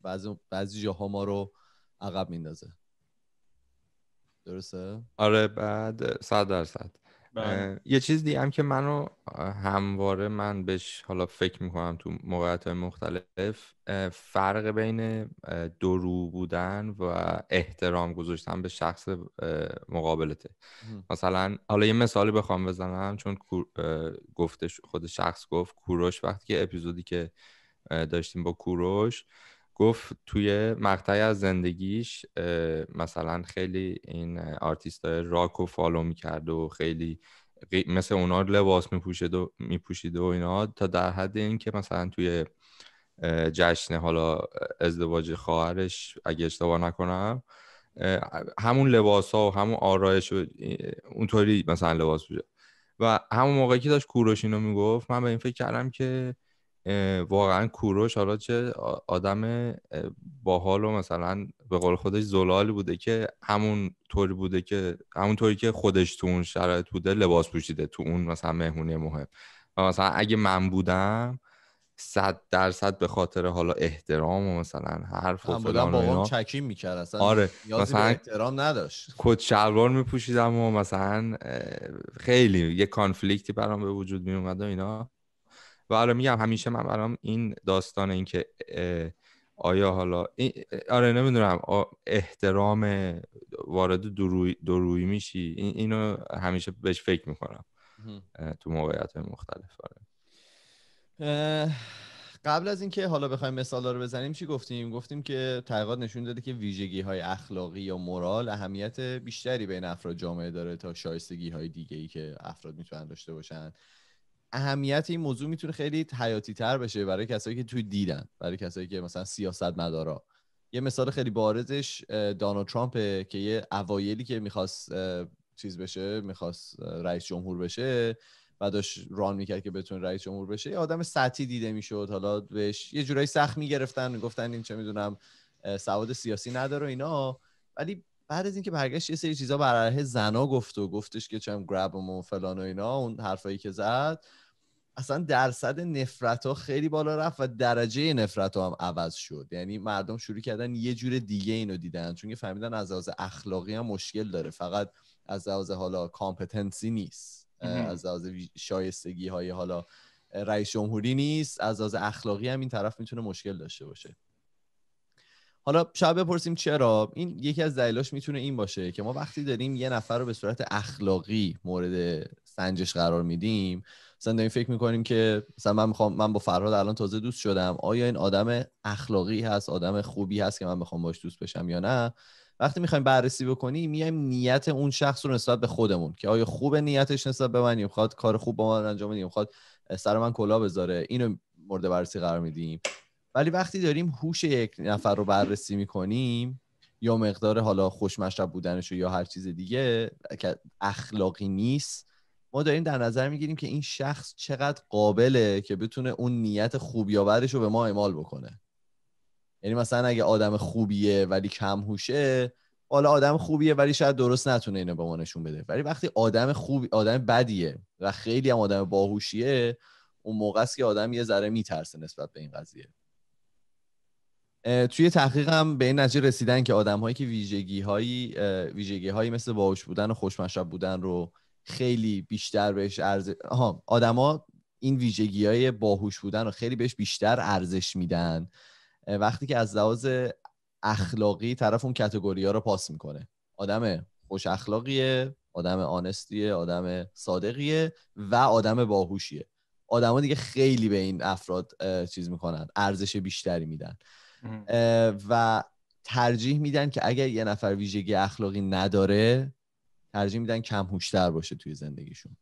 بعضی, بعضی جاها ما رو عقب میندازه درسته؟ آره بعد صد درصد بله. یه چیز دیگه هم که منو همواره من بهش حالا فکر میکنم تو موقعیت مختلف فرق بین درو بودن و احترام گذاشتن به شخص مقابلته مثلا حالا یه مثالی بخوام بزنم چون گفتش خود شخص گفت کوروش وقتی که اپیزودی که داشتیم با کوروش گفت توی مقطعی از زندگیش مثلا خیلی این آرتیست راک و فالو میکرد و خیلی مثل اونا لباس میپوشید و, میپوشید و اینا تا در حد اینکه مثلا توی جشن حالا ازدواج خواهرش اگه اشتباه نکنم همون لباس ها و همون آرایش و اونطوری مثلا لباس بوده و همون موقعی که داشت کوروشینو میگفت من به این فکر کردم که واقعا کوروش حالا چه آدم باحال و مثلا به قول خودش زلالی بوده که همون طوری بوده که همون طوری که خودش تو اون شرایط بوده لباس پوشیده تو اون مثلا مهمونی مهم و مثلا اگه من بودم صد درصد به خاطر حالا احترام و مثلا حرف و فلان با هم میکرد آره مثلا احترام نداشت کد شلوار میپوشیدم و مثلا خیلی یه کانفلیکتی برام به وجود میومد و اینا و الان میگم همیشه من برام این داستان این که آیا حالا آره نمیدونم احترام وارد دروی, دروی میشی اینو همیشه بهش فکر میکنم تو موقعیت های مختلف آره. قبل از اینکه حالا بخوایم مثال رو بزنیم چی گفتیم گفتیم که تحقیقات نشون داده که ویژگی های اخلاقی یا مورال اهمیت بیشتری بین افراد جامعه داره تا شایستگی های دیگه ای که افراد میتونن داشته باشن اهمیت این موضوع میتونه خیلی حیاتی تر بشه برای کسایی که توی دیدن برای کسایی که مثلا سیاست مدارا یه مثال خیلی بارزش دانالد ترامپ که یه اوایلی که میخواست چیز بشه میخواست رئیس جمهور بشه و داشت ران میکرد که بتونه رئیس جمهور بشه یه آدم سطحی دیده میشد حالا بهش یه جورایی سخت میگرفتن میگفتن این چه میدونم سواد سیاسی نداره اینا ولی بعد از اینکه برگشت یه سری چیزا بر علیه زنا گفت و گفتش که چم گربم و فلان و اینا اون حرفایی که زد اصلا درصد نفرت ها خیلی بالا رفت و درجه نفرت ها هم عوض شد یعنی مردم شروع کردن یه جور دیگه اینو دیدن چون فهمیدن از لحاظ اخلاقی هم مشکل داره فقط از لحاظ حالا کامپتنسی نیست از لحاظ شایستگی های حالا رئیس جمهوری نیست از لحاظ اخلاقی هم این طرف میتونه مشکل داشته باشه حالا شاید بپرسیم چرا این یکی از دلایلش میتونه این باشه که ما وقتی داریم یه نفر رو به صورت اخلاقی مورد سنجش قرار میدیم مثلا داریم فکر میکنیم که مثلا من میخوام من با فرهاد الان تازه دوست شدم آیا این آدم اخلاقی هست آدم خوبی هست که من میخوام باش دوست بشم یا نه وقتی میخوایم بررسی بکنیم میایم نیت اون شخص رو نسبت به خودمون که آیا خوب نیتش نسبت به من میخواد کار خوب با من انجام بده میخواد سر من کلا بذاره اینو مورد بررسی قرار میدیم ولی وقتی داریم هوش یک نفر رو بررسی میکنیم یا مقدار حالا خوشمشرب بودنش یا هر چیز دیگه که اخلاقی نیست ما داریم در نظر میگیریم که این شخص چقدر قابله که بتونه اون نیت بدش رو به ما اعمال بکنه یعنی مثلا اگه آدم خوبیه ولی کم هوشه حالا آدم خوبیه ولی شاید درست نتونه اینو به ما نشون بده ولی وقتی آدم خوب آدم بدیه و خیلی هم آدم باهوشیه اون موقع است که آدم یه ذره میترسه نسبت به این قضیه توی تحقیقم به این نتیجه رسیدن که آدم هایی که ویژگی هایی ویژگی هایی مثل باهوش بودن و خوشمشب بودن رو خیلی بیشتر بهش ارزش آدما این ویژگی های باهوش بودن رو خیلی بهش بیشتر ارزش میدن وقتی که از لحاظ اخلاقی طرف اون کتگوری ها رو پاس میکنه آدم خوش اخلاقیه آدم آنستیه آدم صادقیه و آدم باهوشیه آدما دیگه خیلی به این افراد چیز میکنن ارزش بیشتری میدن و ترجیح میدن که اگر یه نفر ویژگی اخلاقی نداره ترجیح میدن کم هوشتر باشه توی زندگیشون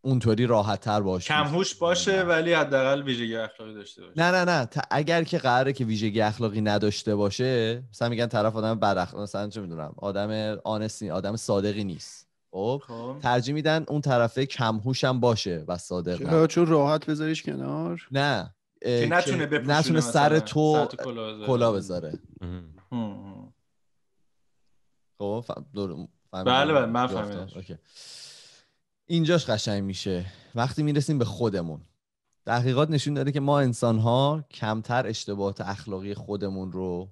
اونطوری راحت تر باشه کم هوش باشه ولی حداقل ویژگی اخلاقی داشته باشه نه نه نه اگر که قراره که ویژگی اخلاقی نداشته باشه مثلا میگن طرف آدم بد اخلاق مثلا چه میدونم آدم آنستی آدم صادقی نیست خب, خب. ترجیح میدن اون طرفه کم هوش هم باشه و صادق چرا چون راحت بذاریش کنار نه نتونه سر تو, کلا بذاره خب، بله بله من فهمیدم اینجاش قشنگ میشه وقتی میرسیم به خودمون دقیقات نشون داده که ما انسان ها کمتر اشتباهات اخلاقی خودمون رو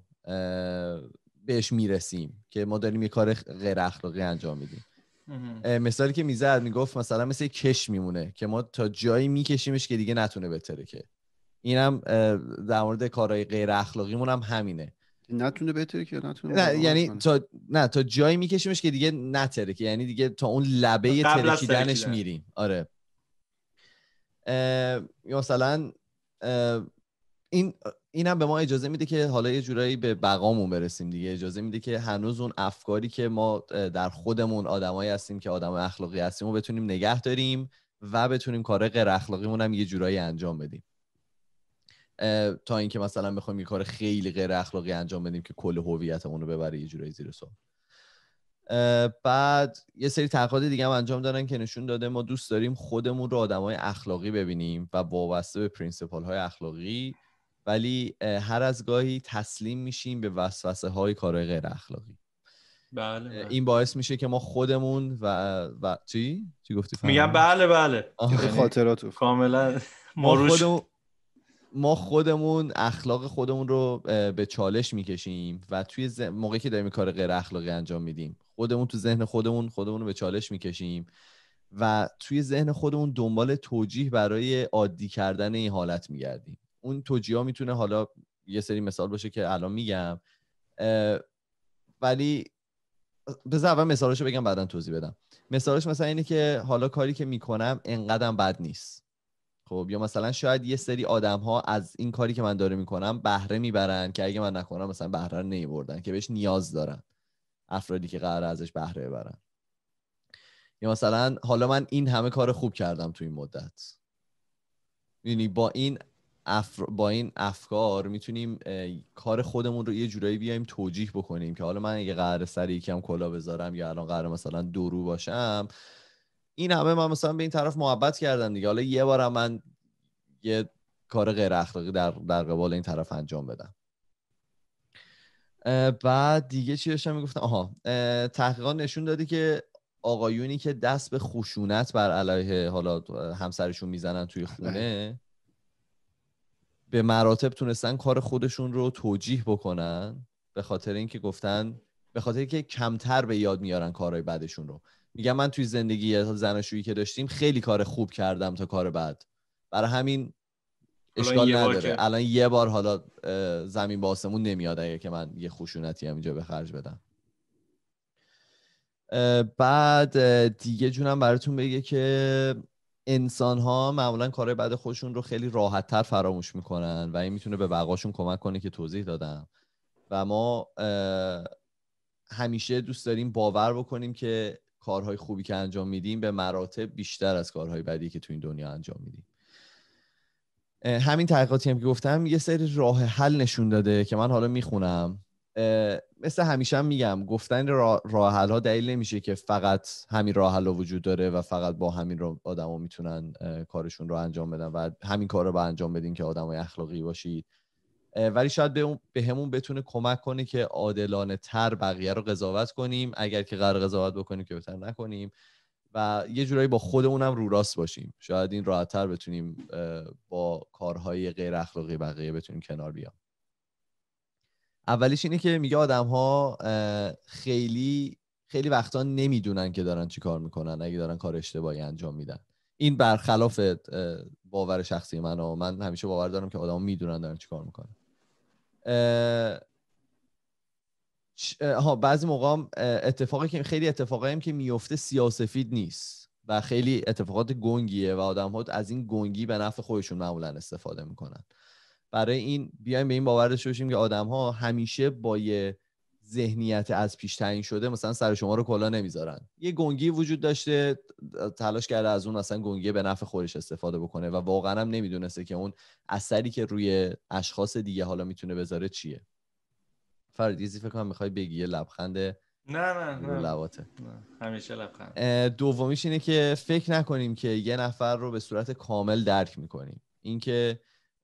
بهش میرسیم که ما داریم یه کار غیر اخلاقی انجام میدیم مثالی که میزد میگفت مثلا مثل کش میمونه که ما تا جایی میکشیمش که دیگه نتونه بتره که اینم در مورد کارهای غیر اخلاقیمون هم همینه نتونه بهتره که نتونه نه یعنی تا نه تا جایی میکشیمش که دیگه نتره که یعنی دیگه تا اون لبه ترکیدنش میریم آره یا مثلا این اینم به ما اجازه میده که حالا یه جورایی به بقامون برسیم دیگه اجازه میده که هنوز اون افکاری که ما در خودمون آدمایی هستیم که آدم اخلاقی هستیم و بتونیم نگه داریم و بتونیم کار غیر اخلاقیمون هم یه جورایی انجام بدیم تا اینکه مثلا بخوایم یه کار خیلی غیر اخلاقی انجام بدیم که کل هویتمون رو ببره یه جورایی زیر سوال بعد یه سری تحقیقات دیگه هم انجام دارن که نشون داده ما دوست داریم خودمون رو آدمای اخلاقی ببینیم و وابسته به پرینسیپل های اخلاقی ولی هر از گاهی تسلیم میشیم به وسوسه های کارهای غیر اخلاقی بله،, بله, این باعث میشه که ما خودمون و, و... چی؟ چی گفتی؟ میگم بله بله یعنی خاطراتو کاملا ما ما خودمون اخلاق خودمون رو به چالش میکشیم و توی موقعی که داریم کار غیر اخلاقی انجام میدیم خودمون تو ذهن خودمون خودمون رو به چالش میکشیم و توی ذهن خودمون دنبال توجیه برای عادی کردن این حالت میگردیم اون توجیه ها میتونه حالا یه سری مثال باشه که الان میگم ولی بذار اول مثالش رو بگم بعدا توضیح بدم مثالش مثلا اینه که حالا کاری که میکنم انقدرم بد نیست خب یا مثلا شاید یه سری آدم ها از این کاری که من داره میکنم بهره میبرن که اگه من نکنم مثلا بهره رو نمیبردن که بهش نیاز دارن افرادی که قرار ازش بهره ببرن یا مثلا حالا من این همه کار خوب کردم تو این مدت یعنی با این افر با این افکار میتونیم کار خودمون رو یه جورایی بیایم توجیه بکنیم که حالا من اگه قرار سر یکم کلا بذارم یا الان قرار مثلا درو باشم این همه من مثلا به این طرف محبت کردن دیگه حالا یه بارم من یه کار غیر اخلاقی در, در قبال این طرف انجام بدم بعد دیگه چی داشتم میگفتم آها تحقیقات نشون دادی که آقایونی که دست به خشونت بر علیه حالا همسرشون میزنن توی خونه به مراتب تونستن کار خودشون رو توجیح بکنن به خاطر اینکه گفتن به خاطر اینکه کمتر به یاد میارن کارهای بعدشون رو میگم من توی زندگی زناشویی که داشتیم خیلی کار خوب کردم تا کار بعد برای همین اشکال نداره الان یه بار حالا زمین باسمون نمیاد اگه که من یه خشونتی هم اینجا به خرج بدم بعد دیگه جونم براتون بگه که انسان ها معمولا کارهای بعد خودشون رو خیلی راحت تر فراموش میکنن و این میتونه به بقاشون کمک کنه که توضیح دادم و ما همیشه دوست داریم باور بکنیم که کارهای خوبی که انجام میدیم به مراتب بیشتر از کارهای بدی که تو این دنیا انجام میدیم همین تحقیقاتی هم که گفتم یه سری راه حل نشون داده که من حالا میخونم مثل همیشه هم میگم گفتن راه, حل ها دلیل نمیشه که فقط همین راه حل ها وجود داره و فقط با همین آدما میتونن کارشون رو انجام بدن و همین کار رو با انجام بدین که آدمای اخلاقی باشید ولی شاید به همون بتونه کمک کنه که عادلانه تر بقیه رو قضاوت کنیم اگر که قرار قضاوت بکنیم که بهتر نکنیم و یه جورایی با خودمونم رو راست باشیم شاید این راحت تر بتونیم با کارهای غیر اخلاقی بقیه بتونیم کنار بیام اولیش اینه که میگه آدم ها خیلی خیلی وقتا نمیدونن که دارن چی کار میکنن اگه دارن کار اشتباهی انجام میدن این برخلاف باور شخصی من من همیشه باور دارم که آدم میدونن دارن چی کار میکنن ها بعضی موقع اتفاقی که خیلی اتفاقی هم که میفته سیاسفید نیست و خیلی اتفاقات گنگیه و آدم ها از این گنگی به نفع خودشون معمولا استفاده میکنن برای این بیایم به این باور داشته که آدم ها همیشه با یه ذهنیت از پیش تعیین شده مثلا سر شما رو کلا نمیذارن یه گنگی وجود داشته تلاش کرده از اون اصلا گنگی به نفع خودش استفاده بکنه و واقعا هم نمیدونسته که اون اثری که روی اشخاص دیگه حالا میتونه بذاره چیه فردیزی فکر کنم میخوای بگی یه لبخند نه نه نه لباته نه. همیشه لبخند دومیش اینه که فکر نکنیم که یه نفر رو به صورت کامل درک میکنیم اینکه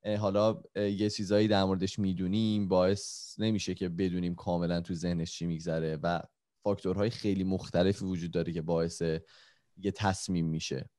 حالا یه چیزایی در موردش میدونیم باعث نمیشه که بدونیم کاملا تو ذهنش چی میگذره و فاکتورهای خیلی مختلفی وجود داره که باعث یه تصمیم میشه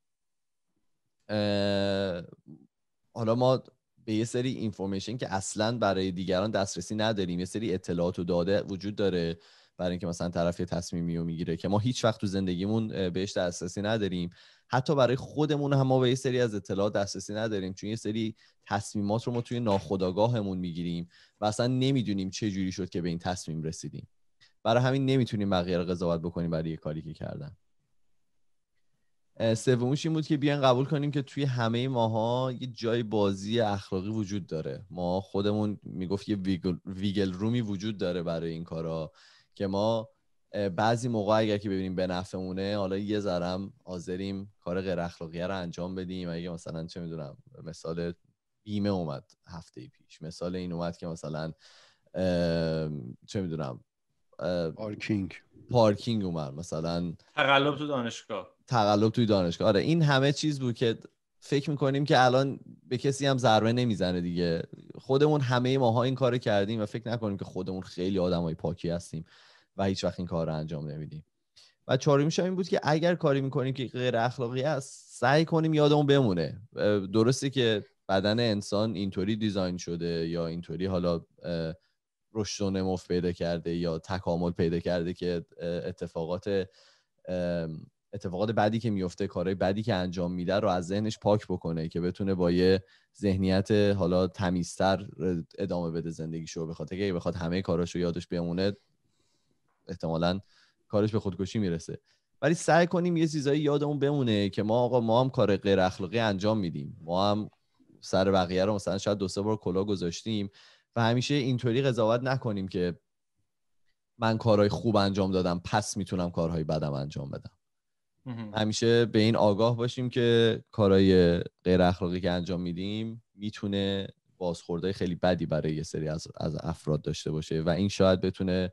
حالا ما به یه سری اینفورمیشن که اصلا برای دیگران دسترسی نداریم یه سری اطلاعات و داده وجود داره برای اینکه مثلا طرف یه تصمیمی رو میگیره که ما هیچ وقت تو زندگیمون بهش دسترسی نداریم حتی برای خودمون هم ما به یه سری از اطلاعات دسترسی نداریم چون یه سری تصمیمات رو ما توی ناخودآگاهمون میگیریم و اصلا نمیدونیم چه جوری شد که به این تصمیم رسیدیم برای همین نمیتونیم بقیه رو قضاوت بکنیم برای یه کاری که کردن سومیش این بود که بیان قبول کنیم که توی همه ماها یه جای بازی اخلاقی وجود داره ما خودمون میگفت یه ویگل رومی وجود داره برای این کارا که ما بعضی موقع اگر که ببینیم به نفعمونه حالا یه ذرم حاضریم کار غیر اخلاقیه رو انجام بدیم اگه مثلا چه میدونم مثال بیمه اومد هفته پیش مثال این اومد که مثلا چه میدونم پارکینگ پارکینگ اومد مثلا تقلب تو دانشگاه تقلب توی دانشگاه آره این همه چیز بود که فکر میکنیم که الان به کسی هم ضربه نمیزنه دیگه خودمون همه ماها این کار کردیم و فکر نکنیم که خودمون خیلی آدمای پاکی هستیم و هیچ وقت این کار رو انجام نمیدیم و میشم این بود که اگر کاری میکنیم که غیر اخلاقی است سعی کنیم یادمون بمونه درسته که بدن انسان اینطوری دیزاین شده یا اینطوری حالا رشد و پیدا کرده یا تکامل پیدا کرده که اتفاقات اتفاقات بعدی که میفته کارهای بعدی که انجام میده رو از ذهنش پاک بکنه که بتونه با یه ذهنیت حالا تمیزتر ادامه بده زندگیشو به خاطر بخواد همه کاراشو یادش بمونه احتمالا کارش به خودکشی میرسه ولی سعی کنیم یه چیزایی یادمون بمونه که ما آقا ما هم کار غیر اخلاقی انجام میدیم ما هم سر بقیه رو مثلا شاید دو سه بار کلا گذاشتیم و همیشه اینطوری قضاوت نکنیم که من کارهای خوب انجام دادم پس میتونم کارهای بدم انجام بدم همیشه به این آگاه باشیم که کارهای غیر اخلاقی که انجام میدیم میتونه بازخورده خیلی بدی برای یه سری از, از افراد داشته باشه و این شاید بتونه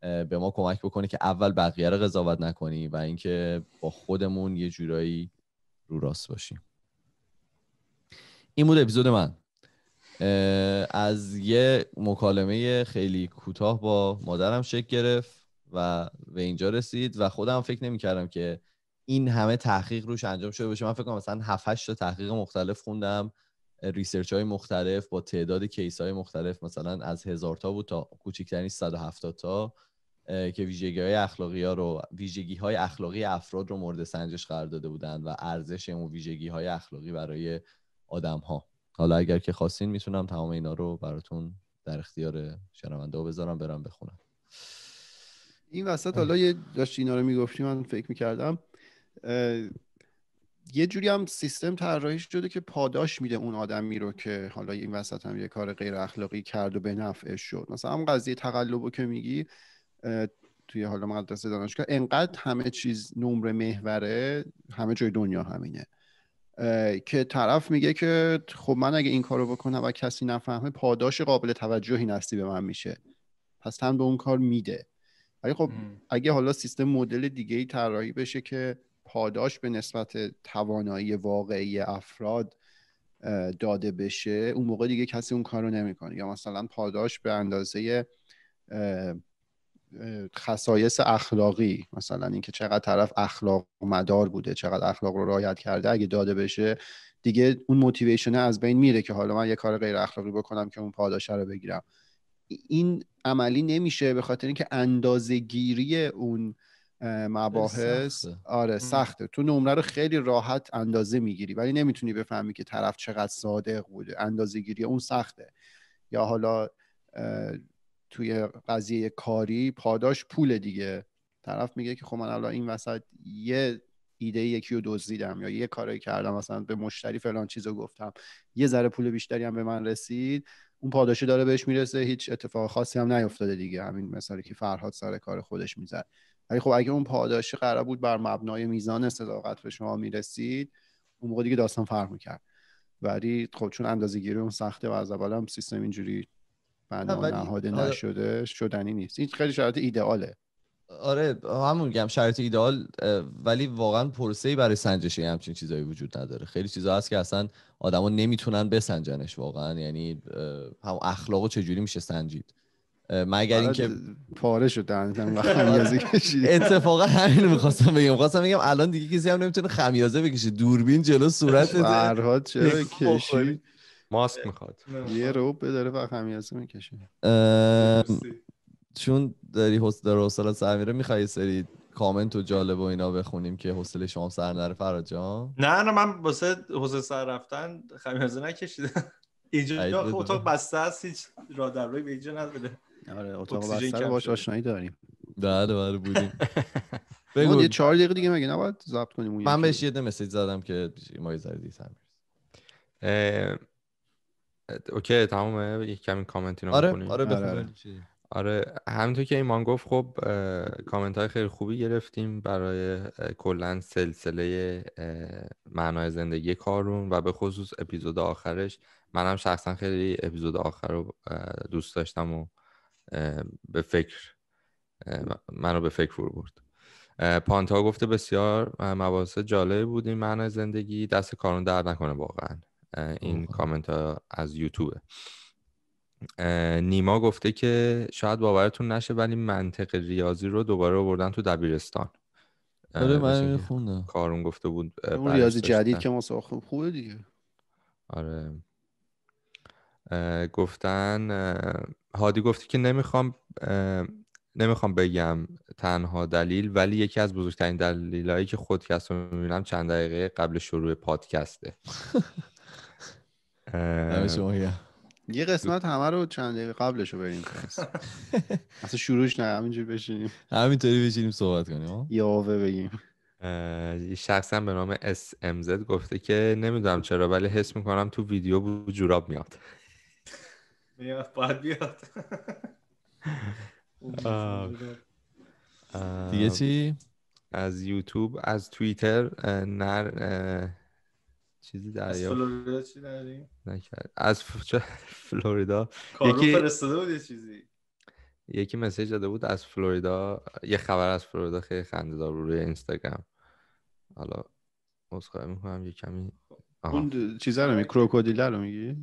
به ما کمک بکنه که اول بقیه رو قضاوت نکنیم و اینکه با خودمون یه جورایی رو راست باشیم این بود اپیزود من از یه مکالمه خیلی کوتاه با مادرم شکل گرفت و به اینجا رسید و خودم فکر نمی کردم که این همه تحقیق روش انجام شده باشه من فکر کنم مثلا 7 8 تا تحقیق مختلف خوندم ریسرچ های مختلف با تعداد کیس های مختلف مثلا از هزار تا بود تا کوچکترین 170 تا که ویژگی های اخلاقی ها رو ویژگی های اخلاقی افراد رو مورد سنجش قرار داده بودند و ارزش اون ویژگی های اخلاقی برای آدم ها حالا اگر که خواستین میتونم تمام اینا رو براتون در اختیار شنونده بذارم برم بخونم این وسط حالا یه داشت اینا رو میگفتی من فکر میکردم یه جوری هم سیستم طراحی شده که پاداش میده اون آدمی رو که حالا این وسط هم یه کار غیر اخلاقی کرد و به نفعش شد مثلا هم قضیه تقلب که میگی توی حالا مدرسه دانشگاه انقدر همه چیز نمره محوره همه جای دنیا همینه که طرف میگه که خب من اگه این کارو بکنم و کسی نفهمه پاداش قابل توجهی نستی به من میشه پس هم به اون کار میده ولی خب اگه حالا سیستم مدل دیگه ای طراحی بشه که پاداش به نسبت توانایی واقعی افراد داده بشه اون موقع دیگه کسی اون کارو نمیکنه یا مثلا پاداش به اندازه خصایص اخلاقی مثلا اینکه چقدر طرف اخلاق مدار بوده چقدر اخلاق رو رعایت کرده اگه داده بشه دیگه اون موتیویشن از بین میره که حالا من یه کار غیر اخلاقی بکنم که اون پاداش رو بگیرم این عملی نمیشه به خاطر اینکه اندازه گیری اون مباحث سخته. آره سخته تو نمره رو خیلی راحت اندازه میگیری ولی نمیتونی بفهمی که طرف چقدر صادق بوده اندازه گیری اون سخته یا حالا توی قضیه کاری پاداش پول دیگه طرف میگه که خب من الان این وسط یه ایده یکی رو دزدیدم یا یه کاری کردم مثلا به مشتری فلان چیزو گفتم یه ذره پول بیشتری هم به من رسید اون پاداشه داره بهش میرسه هیچ اتفاق خاصی هم نیفتاده دیگه همین مثالی که فرهاد سر کار خودش میزد ولی خب اگه اون پاداشی قرار بود بر مبنای میزان صداقت به شما میرسید اون موقع دیگه داستان فرق میکرد ولی خب چون اندازه گیری اون سخته و از اول هم سیستم اینجوری بنا نهاده آره. نشده شدنی نیست این خیلی شرایط ایدئاله آره همون میگم شرط ایدال ولی واقعا پرسه برای سنجش همچین چیزایی وجود نداره خیلی چیزا هست که اصلا آدما نمیتونن بسنجنش واقعا یعنی هم اخلاقو چجوری میشه سنجید مگر اینکه پاره شد خمیازه کشید اتفاقا همین میخواستم بگم خواستم بگم الان دیگه کسی هم نمیتونه خمیازه بکشه دوربین جلو صورت فرهاد چرا کشی ماسک میخواد یه رو بداره و خمیازه میکشه چون داری حوصله در حوصله سر میره سری کامنت و جالب و اینا بخونیم که حوصله شما سر نره فراد جان نه نه من واسه حوصله سر رفتن خمیازه نکشیدم اینجا اتاق خب بسته است هیچ راه به اینجا بده آره اتاق بستر باش آشنایی داریم بله بله بودیم بگو یه چهار دقیقه دیگه مگه نباید ضبط کنیم من بهش یه مسیج زدم که ما یه سر تعمیر اوکی تمامه یک کمی کامنتی رو آره،, آره آره آره, آره همینطور که ایمان گفت خب کامنت های خیلی خوبی گرفتیم برای کلا سلسله معنای زندگی کارون و به خصوص اپیزود آخرش منم شخصا خیلی اپیزود آخر رو دوست داشتم و به فکر منو به فکر فرو برد پانتا گفته بسیار مباحث جالب بود این معنی زندگی دست کارون درد نکنه واقعا این کامنت ها از یوتیوبه نیما گفته که شاید باورتون نشه ولی منطق ریاضی رو دوباره آوردن تو دبیرستان آره، من کارون گفته بود اون ریاضی جدید که ما ساختم خوبه دیگه آره گفتن هادی گفتی که نمیخوام نمیخوام بگم تنها دلیل ولی یکی از بزرگترین هایی که خودکست رو میبینم چند دقیقه قبل شروع پادکسته یه قسمت همه رو چند دقیقه قبلش رو بریم اصلا شروعش نه همینجور بشینیم همینطوری بشینیم صحبت کنیم یاوه بگیم شخصا به نام اس گفته که نمیدونم چرا ولی حس میکنم تو ویدیو بود جوراب میاد میاد باید بیاد دیگه چی از یوتیوب از توییتر نر چیزی دریافت از فلوریدا چی داریم نکرد از فلوریدا یکی فرستاده بود یه چیزی یکی مسیج داده بود از فلوریدا یه خبر از فلوریدا خیلی خنده‌دار بود روی اینستاگرام حالا عذرخواهی میکنم یه کمی اون چیزا رو می کروکودیل رو میگی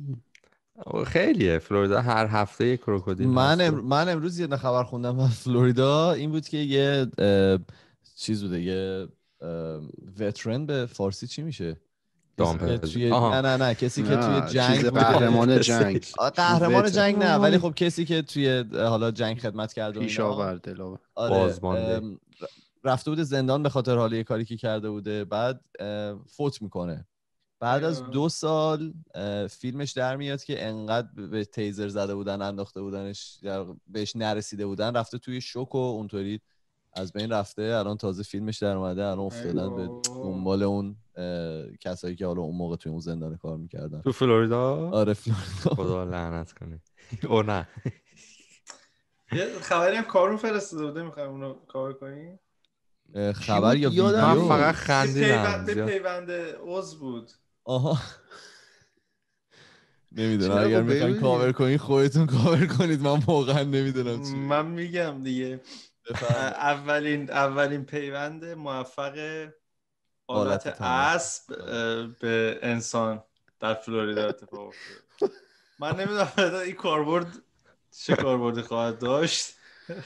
خیلیه فلوریدا هر هفته یه کروکودیل من, من امروز یه خبر خوندم از فلوریدا این بود که یه چیز بوده یه وترن به فارسی چی میشه توی... نه نه نه کسی که توی جنگ قهرمان جنگ قهرمان جنگ نه ولی خب کسی که توی حالا جنگ خدمت کرده آره، رفته بوده زندان به خاطر حالی یه کاری که کرده بوده بعد فوت میکنه بعد از دو سال فیلمش در میاد که انقدر به تیزر زده بودن انداخته بودنش بهش نرسیده بودن رفته توی شوک و اونطوری از بین رفته الان تازه فیلمش در اومده الان افتادن به دنبال اون کسایی که حالا اون موقع توی اون زندان کار میکردن تو فلوریدا آره فلوریدا خدا لعنت کنه او نه یه خبری هم کارو فرستاده بوده میخوام اونو کار کنی خبر یا ویدیو فقط خندیدم به پیوند عضو بود آها نمیدونم اگر خب میخواین کاور کنین خودتون کاور کنید من واقعا نمیدونم چی من میگم دیگه اولین اولین پیوند موفق حالت اسب به انسان در فلوریدا اتفاق افتاد من نمیدونم این کاربرد چه کاربردی خواهد داشت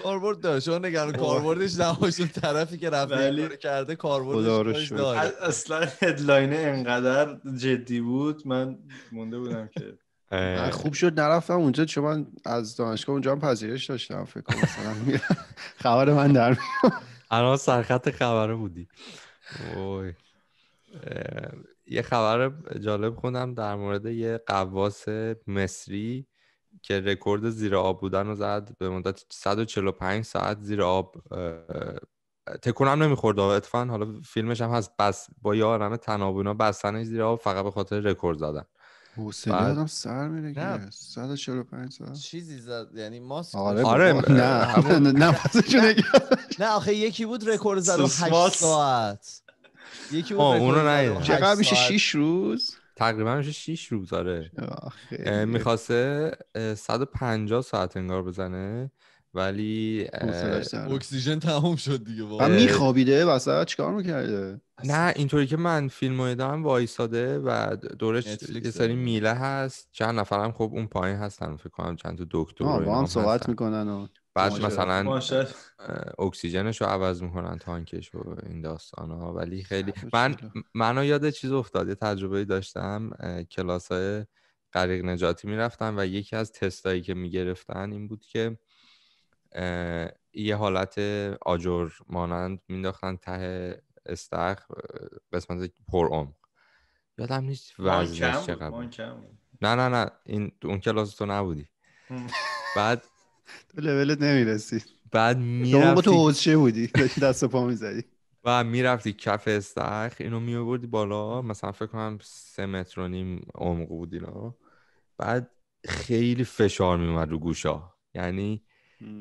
کاربرد داره شما نگران کاربردش نباشون طرفی که رفته ولی... کرده کاربردش داره اصلا هدلاین انقدر جدی بود من مونده بودم که خوب شد نرفتم اونجا چون من از دانشگاه اونجا هم پذیرش داشتم فکر کنم مثلا خبر من در الان سرخط خبره بودی اوه. یه خبر جالب خوندم در مورد یه قواس مصری که رکورد زیر آب بودن رو زد به مدت 145 ساعت زیر آب تکونم نمیخورد و اتفاقا حالا فیلمش هم هست بس با یارم تنابونا بستنش زیر آب فقط به خاطر رکورد زدن حوصله بعد... سر میره 145 ساعت چیزی زد یعنی ماسک آره, آره، نه نه نه آخه یکی بود رکورد زد 8 ساعت یکی بود رکورد زد. چقدر میشه 6 روز تقریبا میشه 6 روز آره میخواسته 150 ساعت انگار بزنه ولی اکسیژن تموم شد دیگه و میخوابیده وسط چیکار میکرده نه اینطوری که من فیلم رو دارم وایساده و دورش یه سری میله هست چند نفرم خب اون پایین هستن فکر کنم چند تا دکتر با هم صحبت میکنن و بعد مثلا اکسیژنش رو عوض میکنن تانکش و این داستان ها ولی خیلی من منو یاد چیز افتاد یه تجربه داشتم کلاس های غریق نجاتی میرفتم و یکی از تستایی که میگرفتن این بود که یه حالت آجر مانند مینداختن ته استخ قسمت پر عمق یادم نیست وزنش چقدر نه نه نه این اون کلاس تو نبودی بعد تو لولت نمیرسی بعد میرفتی تو حوزشه بودی داشتی دست پا میزدی و میرفتی کف استخ اینو میابردی بالا مثلا فکر کنم سه متر و نیم عمق بود اینا بعد خیلی فشار میومد رو گوشا یعنی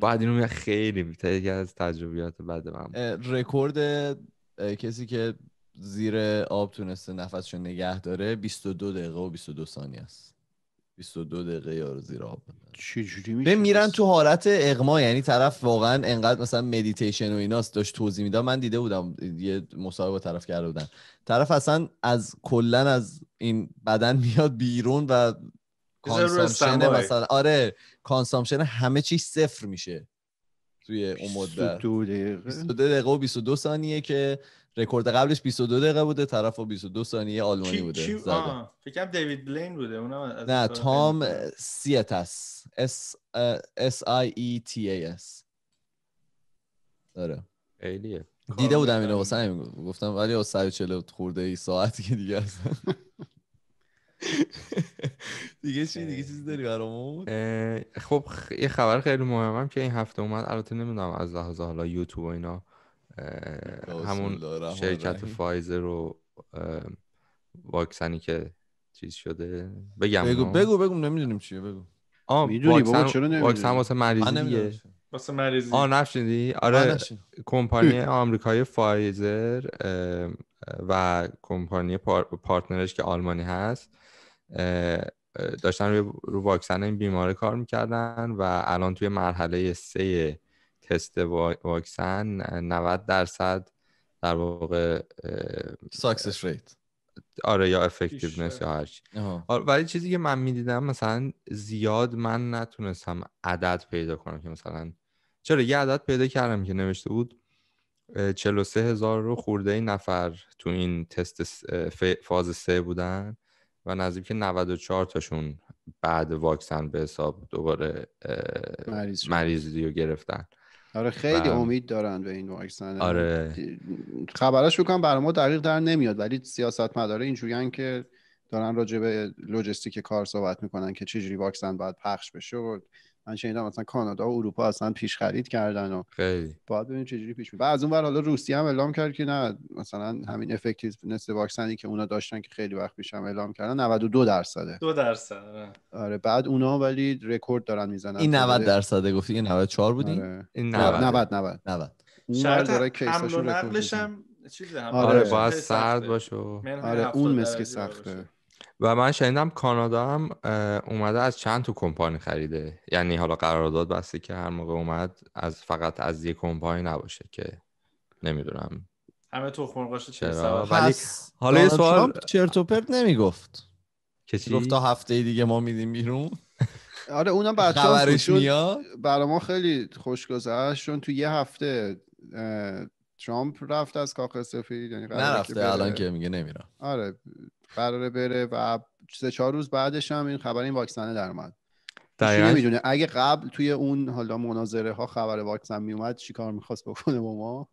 بعد اینو خیلی یکی از تجربیات بعد من رکورد کسی که زیر آب تونسته نفسشو نگه داره 22 دقیقه و 22 ثانیه است 22 دقیقه یارو زیر آب چجوری میشه میرن تو حالت اغما یعنی طرف واقعا انقدر مثلا مدیتیشن و ایناست داشت توضیح میداد من دیده بودم یه مصاحبه با طرف کرده بودن طرف اصلا از کلا از این بدن میاد بیرون و کانسامشن مثلا آره کانسامشن همه چیز صفر میشه توی اون مدت 22 دقیقه و 22 ثانیه که رکورد قبلش 22 دقیقه بوده طرف 22 ثانیه آلمانی کی، بوده کی... فکرم دیوید بلین بوده اونم از نه تام سیتاس اس اس آی ای تی ای اس آره دیده بودم اینو واسه همین گفتم ولی 140 خورده ای ساعت که دیگه است دیگه چی دیگه چیزی داری برامون خب یه خبر خیلی مهمم که این هفته اومد البته نمیدونم از لحاظ حالا یوتیوب و اینا همون شرکت فایزر و واکسنی که چیز شده بگم بگو بگو نمیدونیم چیه بگو آ واکسن واکسن واسه مریضیه واسه مریضی آره کمپانی آمریکایی فایزر و کمپانی پارتنرش که آلمانی هست داشتن رو واکسن این بیماره کار میکردن و الان توی مرحله سه تست واکسن 90 درصد در واقع ساکسس ریت آره یا افکتیونس یا آره، ولی چیزی که من میدیدم مثلا زیاد من نتونستم عدد پیدا کنم که مثلا چرا یه عدد پیدا کردم که نوشته بود 43 هزار رو خورده این نفر تو این تست فاز سه بودن و نزدیک 94 تاشون بعد واکسن به حساب دوباره مریضی رو گرفتن آره خیلی امید دارن به این واکسن آره خبرش بکنم برای ما دقیق در نمیاد ولی سیاست مداره اینجوریان که دارن راجع به لوجستیک کار صحبت میکنن که چجوری واکسن باید پخش بشه و من شنیدم مثلا کانادا و اروپا اصلا پیش خرید کردن و خیلی باید ببینیم چجوری پیش و از اون ور حالا روسیه هم اعلام کرد که نه مثلا همین افکتیونس واکسنی که اونا داشتن که خیلی وقت پیش هم اعلام کردن 92 درصده 2 درصد آره. آره بعد اونا ولی رکورد دارن میزنن این 90 درصده گفتی این 94 بودی آره. این 90 90 90 شرط حمل و نقلش هم چیزه هم آره, آره، باید سرد باشه آره اون مسکی سخته و من شنیدم کانادا هم اومده از چند تا کمپانی خریده یعنی حالا قرارداد بسته که هر موقع اومد از فقط از یک کمپانی نباشه که نمیدونم همه تو چرا ولی حالا یه سوال چرت و پرت نمیگفت که گفت تا هفته دیگه ما میدیم بیرون آره اونم خبرش میاد برای ما خیلی خوش چون تو یه هفته ترامپ رفت از کاخ سفید یعنی نرفته الان که میگه نمیرم آره قراره بره و سه چهار روز بعدش هم این خبر این واکسنه در اومد اگه قبل توی اون حالا مناظره ها خبر واکسن میومد چیکار میخواست بکنه با ما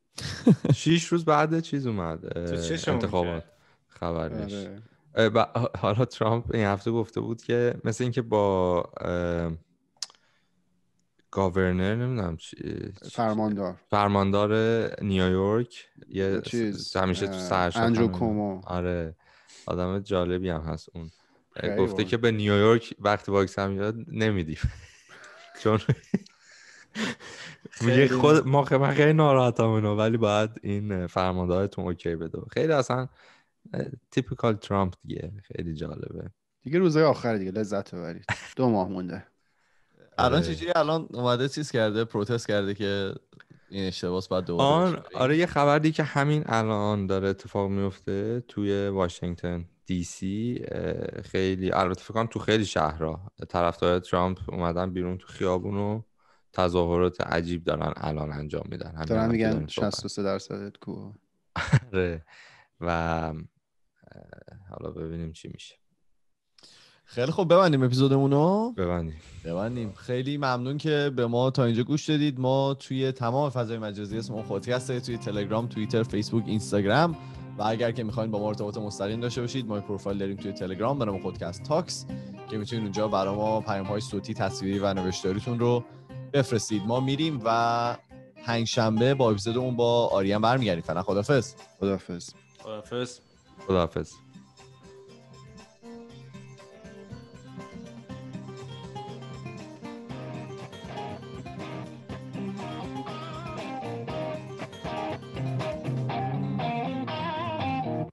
شیش روز بعد چیز اومد انتخابات خبرش آره. حالا ترامپ این هفته گفته بود که مثل اینکه با گاورنر نمیدونم فرماندار فرماندار نیویورک یه چیز همیشه تو سرش انجو کومو آره آدم جالبی هم هست اون گفته که به نیویورک وقتی واکسن میاد نمیدیم چون میگه خود ما خیلی ناراحتم ولی باید این فرماندارتون اوکی بده خیلی اصلا تیپیکال ترامپ دیگه خیلی جالبه دیگه روزهای آخر دیگه لذت ببرید دو ماه مونده الان آره. چجوری الان اومده چیز کرده پروتست کرده که این اشتباس بعد دوباره آن آره یه خبری که همین الان داره اتفاق میفته توی واشنگتن دی سی خیلی البته فکر تو خیلی شهرها طرفدار ترامپ اومدن بیرون تو خیابون و تظاهرات عجیب دارن الان انجام میدن دارن میگن 63 درصد کو آره و حالا ببینیم چی میشه خیلی خوب ببندیم اپیزودمون رو ببندیم ببندیم خیلی ممنون که به ما تا اینجا گوش دادید ما توی تمام فضای مجازی اسم خودی پادکست توی تلگرام توییتر فیسبوک اینستاگرام و اگر که میخواین با ما ارتباط مستقیم داشته باشید ما پروفایل داریم توی تلگرام به ما پادکست تاکس که میتونید اونجا برای ما پیام های صوتی تصویری و نوشتاریتون رو بفرستید ما میریم و هنگ شنبه با اون با آریان برمیگردیم فعلا خدافظ خدافظ خدافظ خدافظ